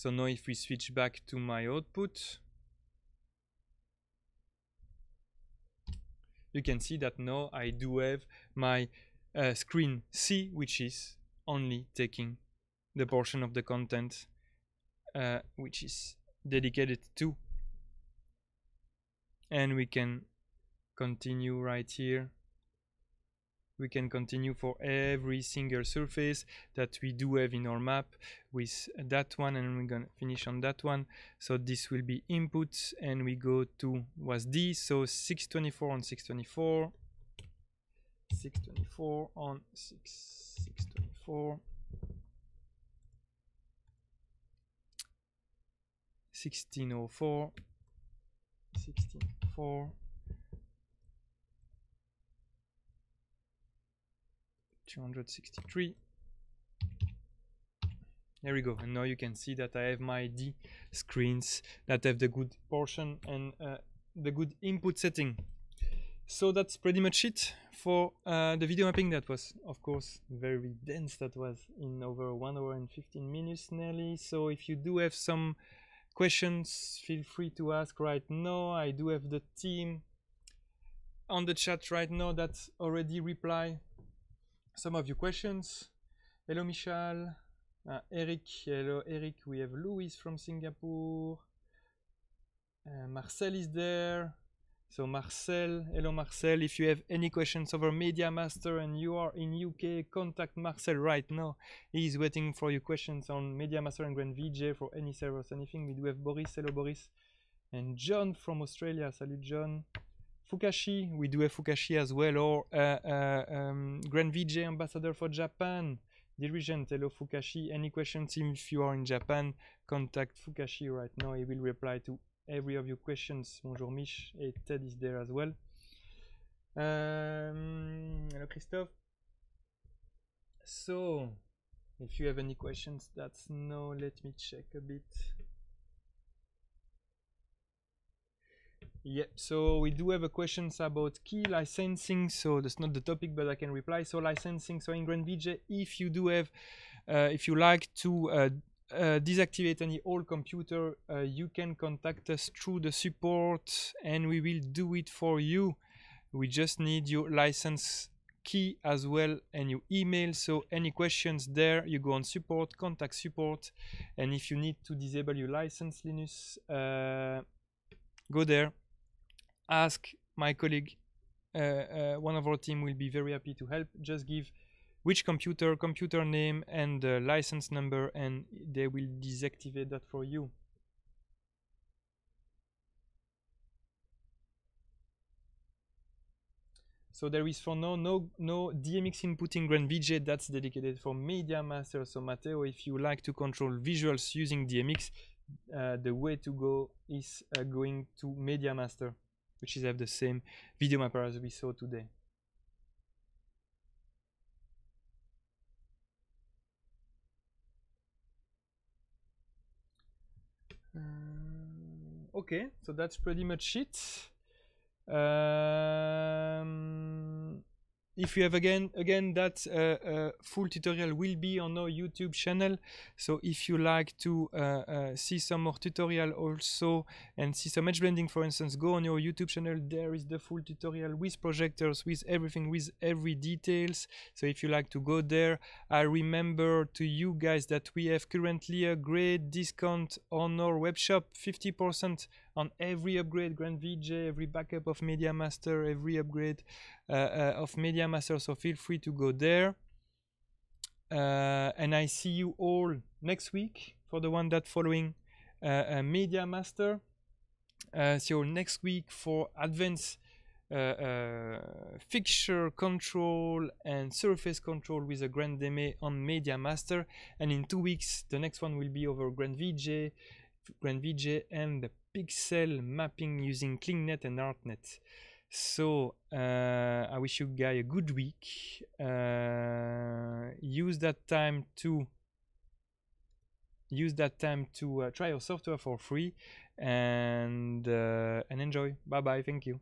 So now if we switch back to my output, you can see that now I do have my uh, screen C, which is only taking the portion of the content uh, which is dedicated to. And we can continue right here we can continue for every single surface that we do have in our map with that one and we're gonna finish on that one so this will be inputs and we go to was d so 624 on 624 624 on 6 624 1604 1604 263 there we go and now you can see that I have my D screens that have the good portion and uh, the good input setting so that's pretty much it for uh, the video mapping that was of course very dense that was in over 1 hour and 15 minutes nearly so if you do have some questions feel free to ask right now I do have the team on the chat right now that already reply some of your questions. Hello, Michal. Uh, Eric, hello, Eric. We have Louis from Singapore. Uh, Marcel is there. So Marcel, hello Marcel. If you have any questions over Media Master and you are in UK, contact Marcel right now. He is waiting for your questions on Media Master and Grand VJ for any servers, anything. We do have Boris. Hello Boris. And John from Australia. Salut John. Fukashi, we do have Fukashi as well, or uh, uh, um, Grand VJ Ambassador for Japan, Dirigent, hello Fukashi. Any questions if you are in Japan, contact Fukashi right now. He will reply to every of your questions. Bonjour Mich, hey, Ted is there as well. Um, hello Christophe. So, if you have any questions, that's no. Let me check a bit. Yeah, so we do have a questions about key licensing. So that's not the topic, but I can reply. So licensing. So in Grand VJ, if you do have, uh, if you like to uh, uh, deactivate any old computer, uh, you can contact us through the support, and we will do it for you. We just need your license key as well and your email so any questions there you go on support contact support and if you need to disable your license linux uh, go there ask my colleague. Uh, uh, one of our team will be very happy to help. Just give which computer, computer name, and uh, license number, and they will deactivate that for you. So there is for now no no DMX input in Grand VJ that's dedicated for Media Master. So Matteo, if you like to control visuals using DMX, uh, the way to go is uh, going to Media Master which is have the same video mapper as we saw today. Uh, okay, so that's pretty much it. Um, if you have again again that uh, uh, full tutorial will be on our youtube channel so if you like to uh, uh see some more tutorial also and see some edge blending for instance go on your youtube channel there is the full tutorial with projectors with everything with every details so if you like to go there i remember to you guys that we have currently a great discount on our web shop 50 percent on every upgrade, Grand VJ, every backup of Media Master, every upgrade uh, uh, of Media Master. So feel free to go there. Uh, and I see you all next week for the one that following uh, uh, Media Master. Uh, see you all next week for advanced fixture control and surface control with a Grand Deme on Media Master. And in two weeks, the next one will be over Grand VJ. Grand VJ and the pixel mapping using CleanNet and ArtNet. So uh, I wish you guys a good week. Uh, use that time to use that time to uh, try your software for free and uh, and enjoy. Bye bye. Thank you.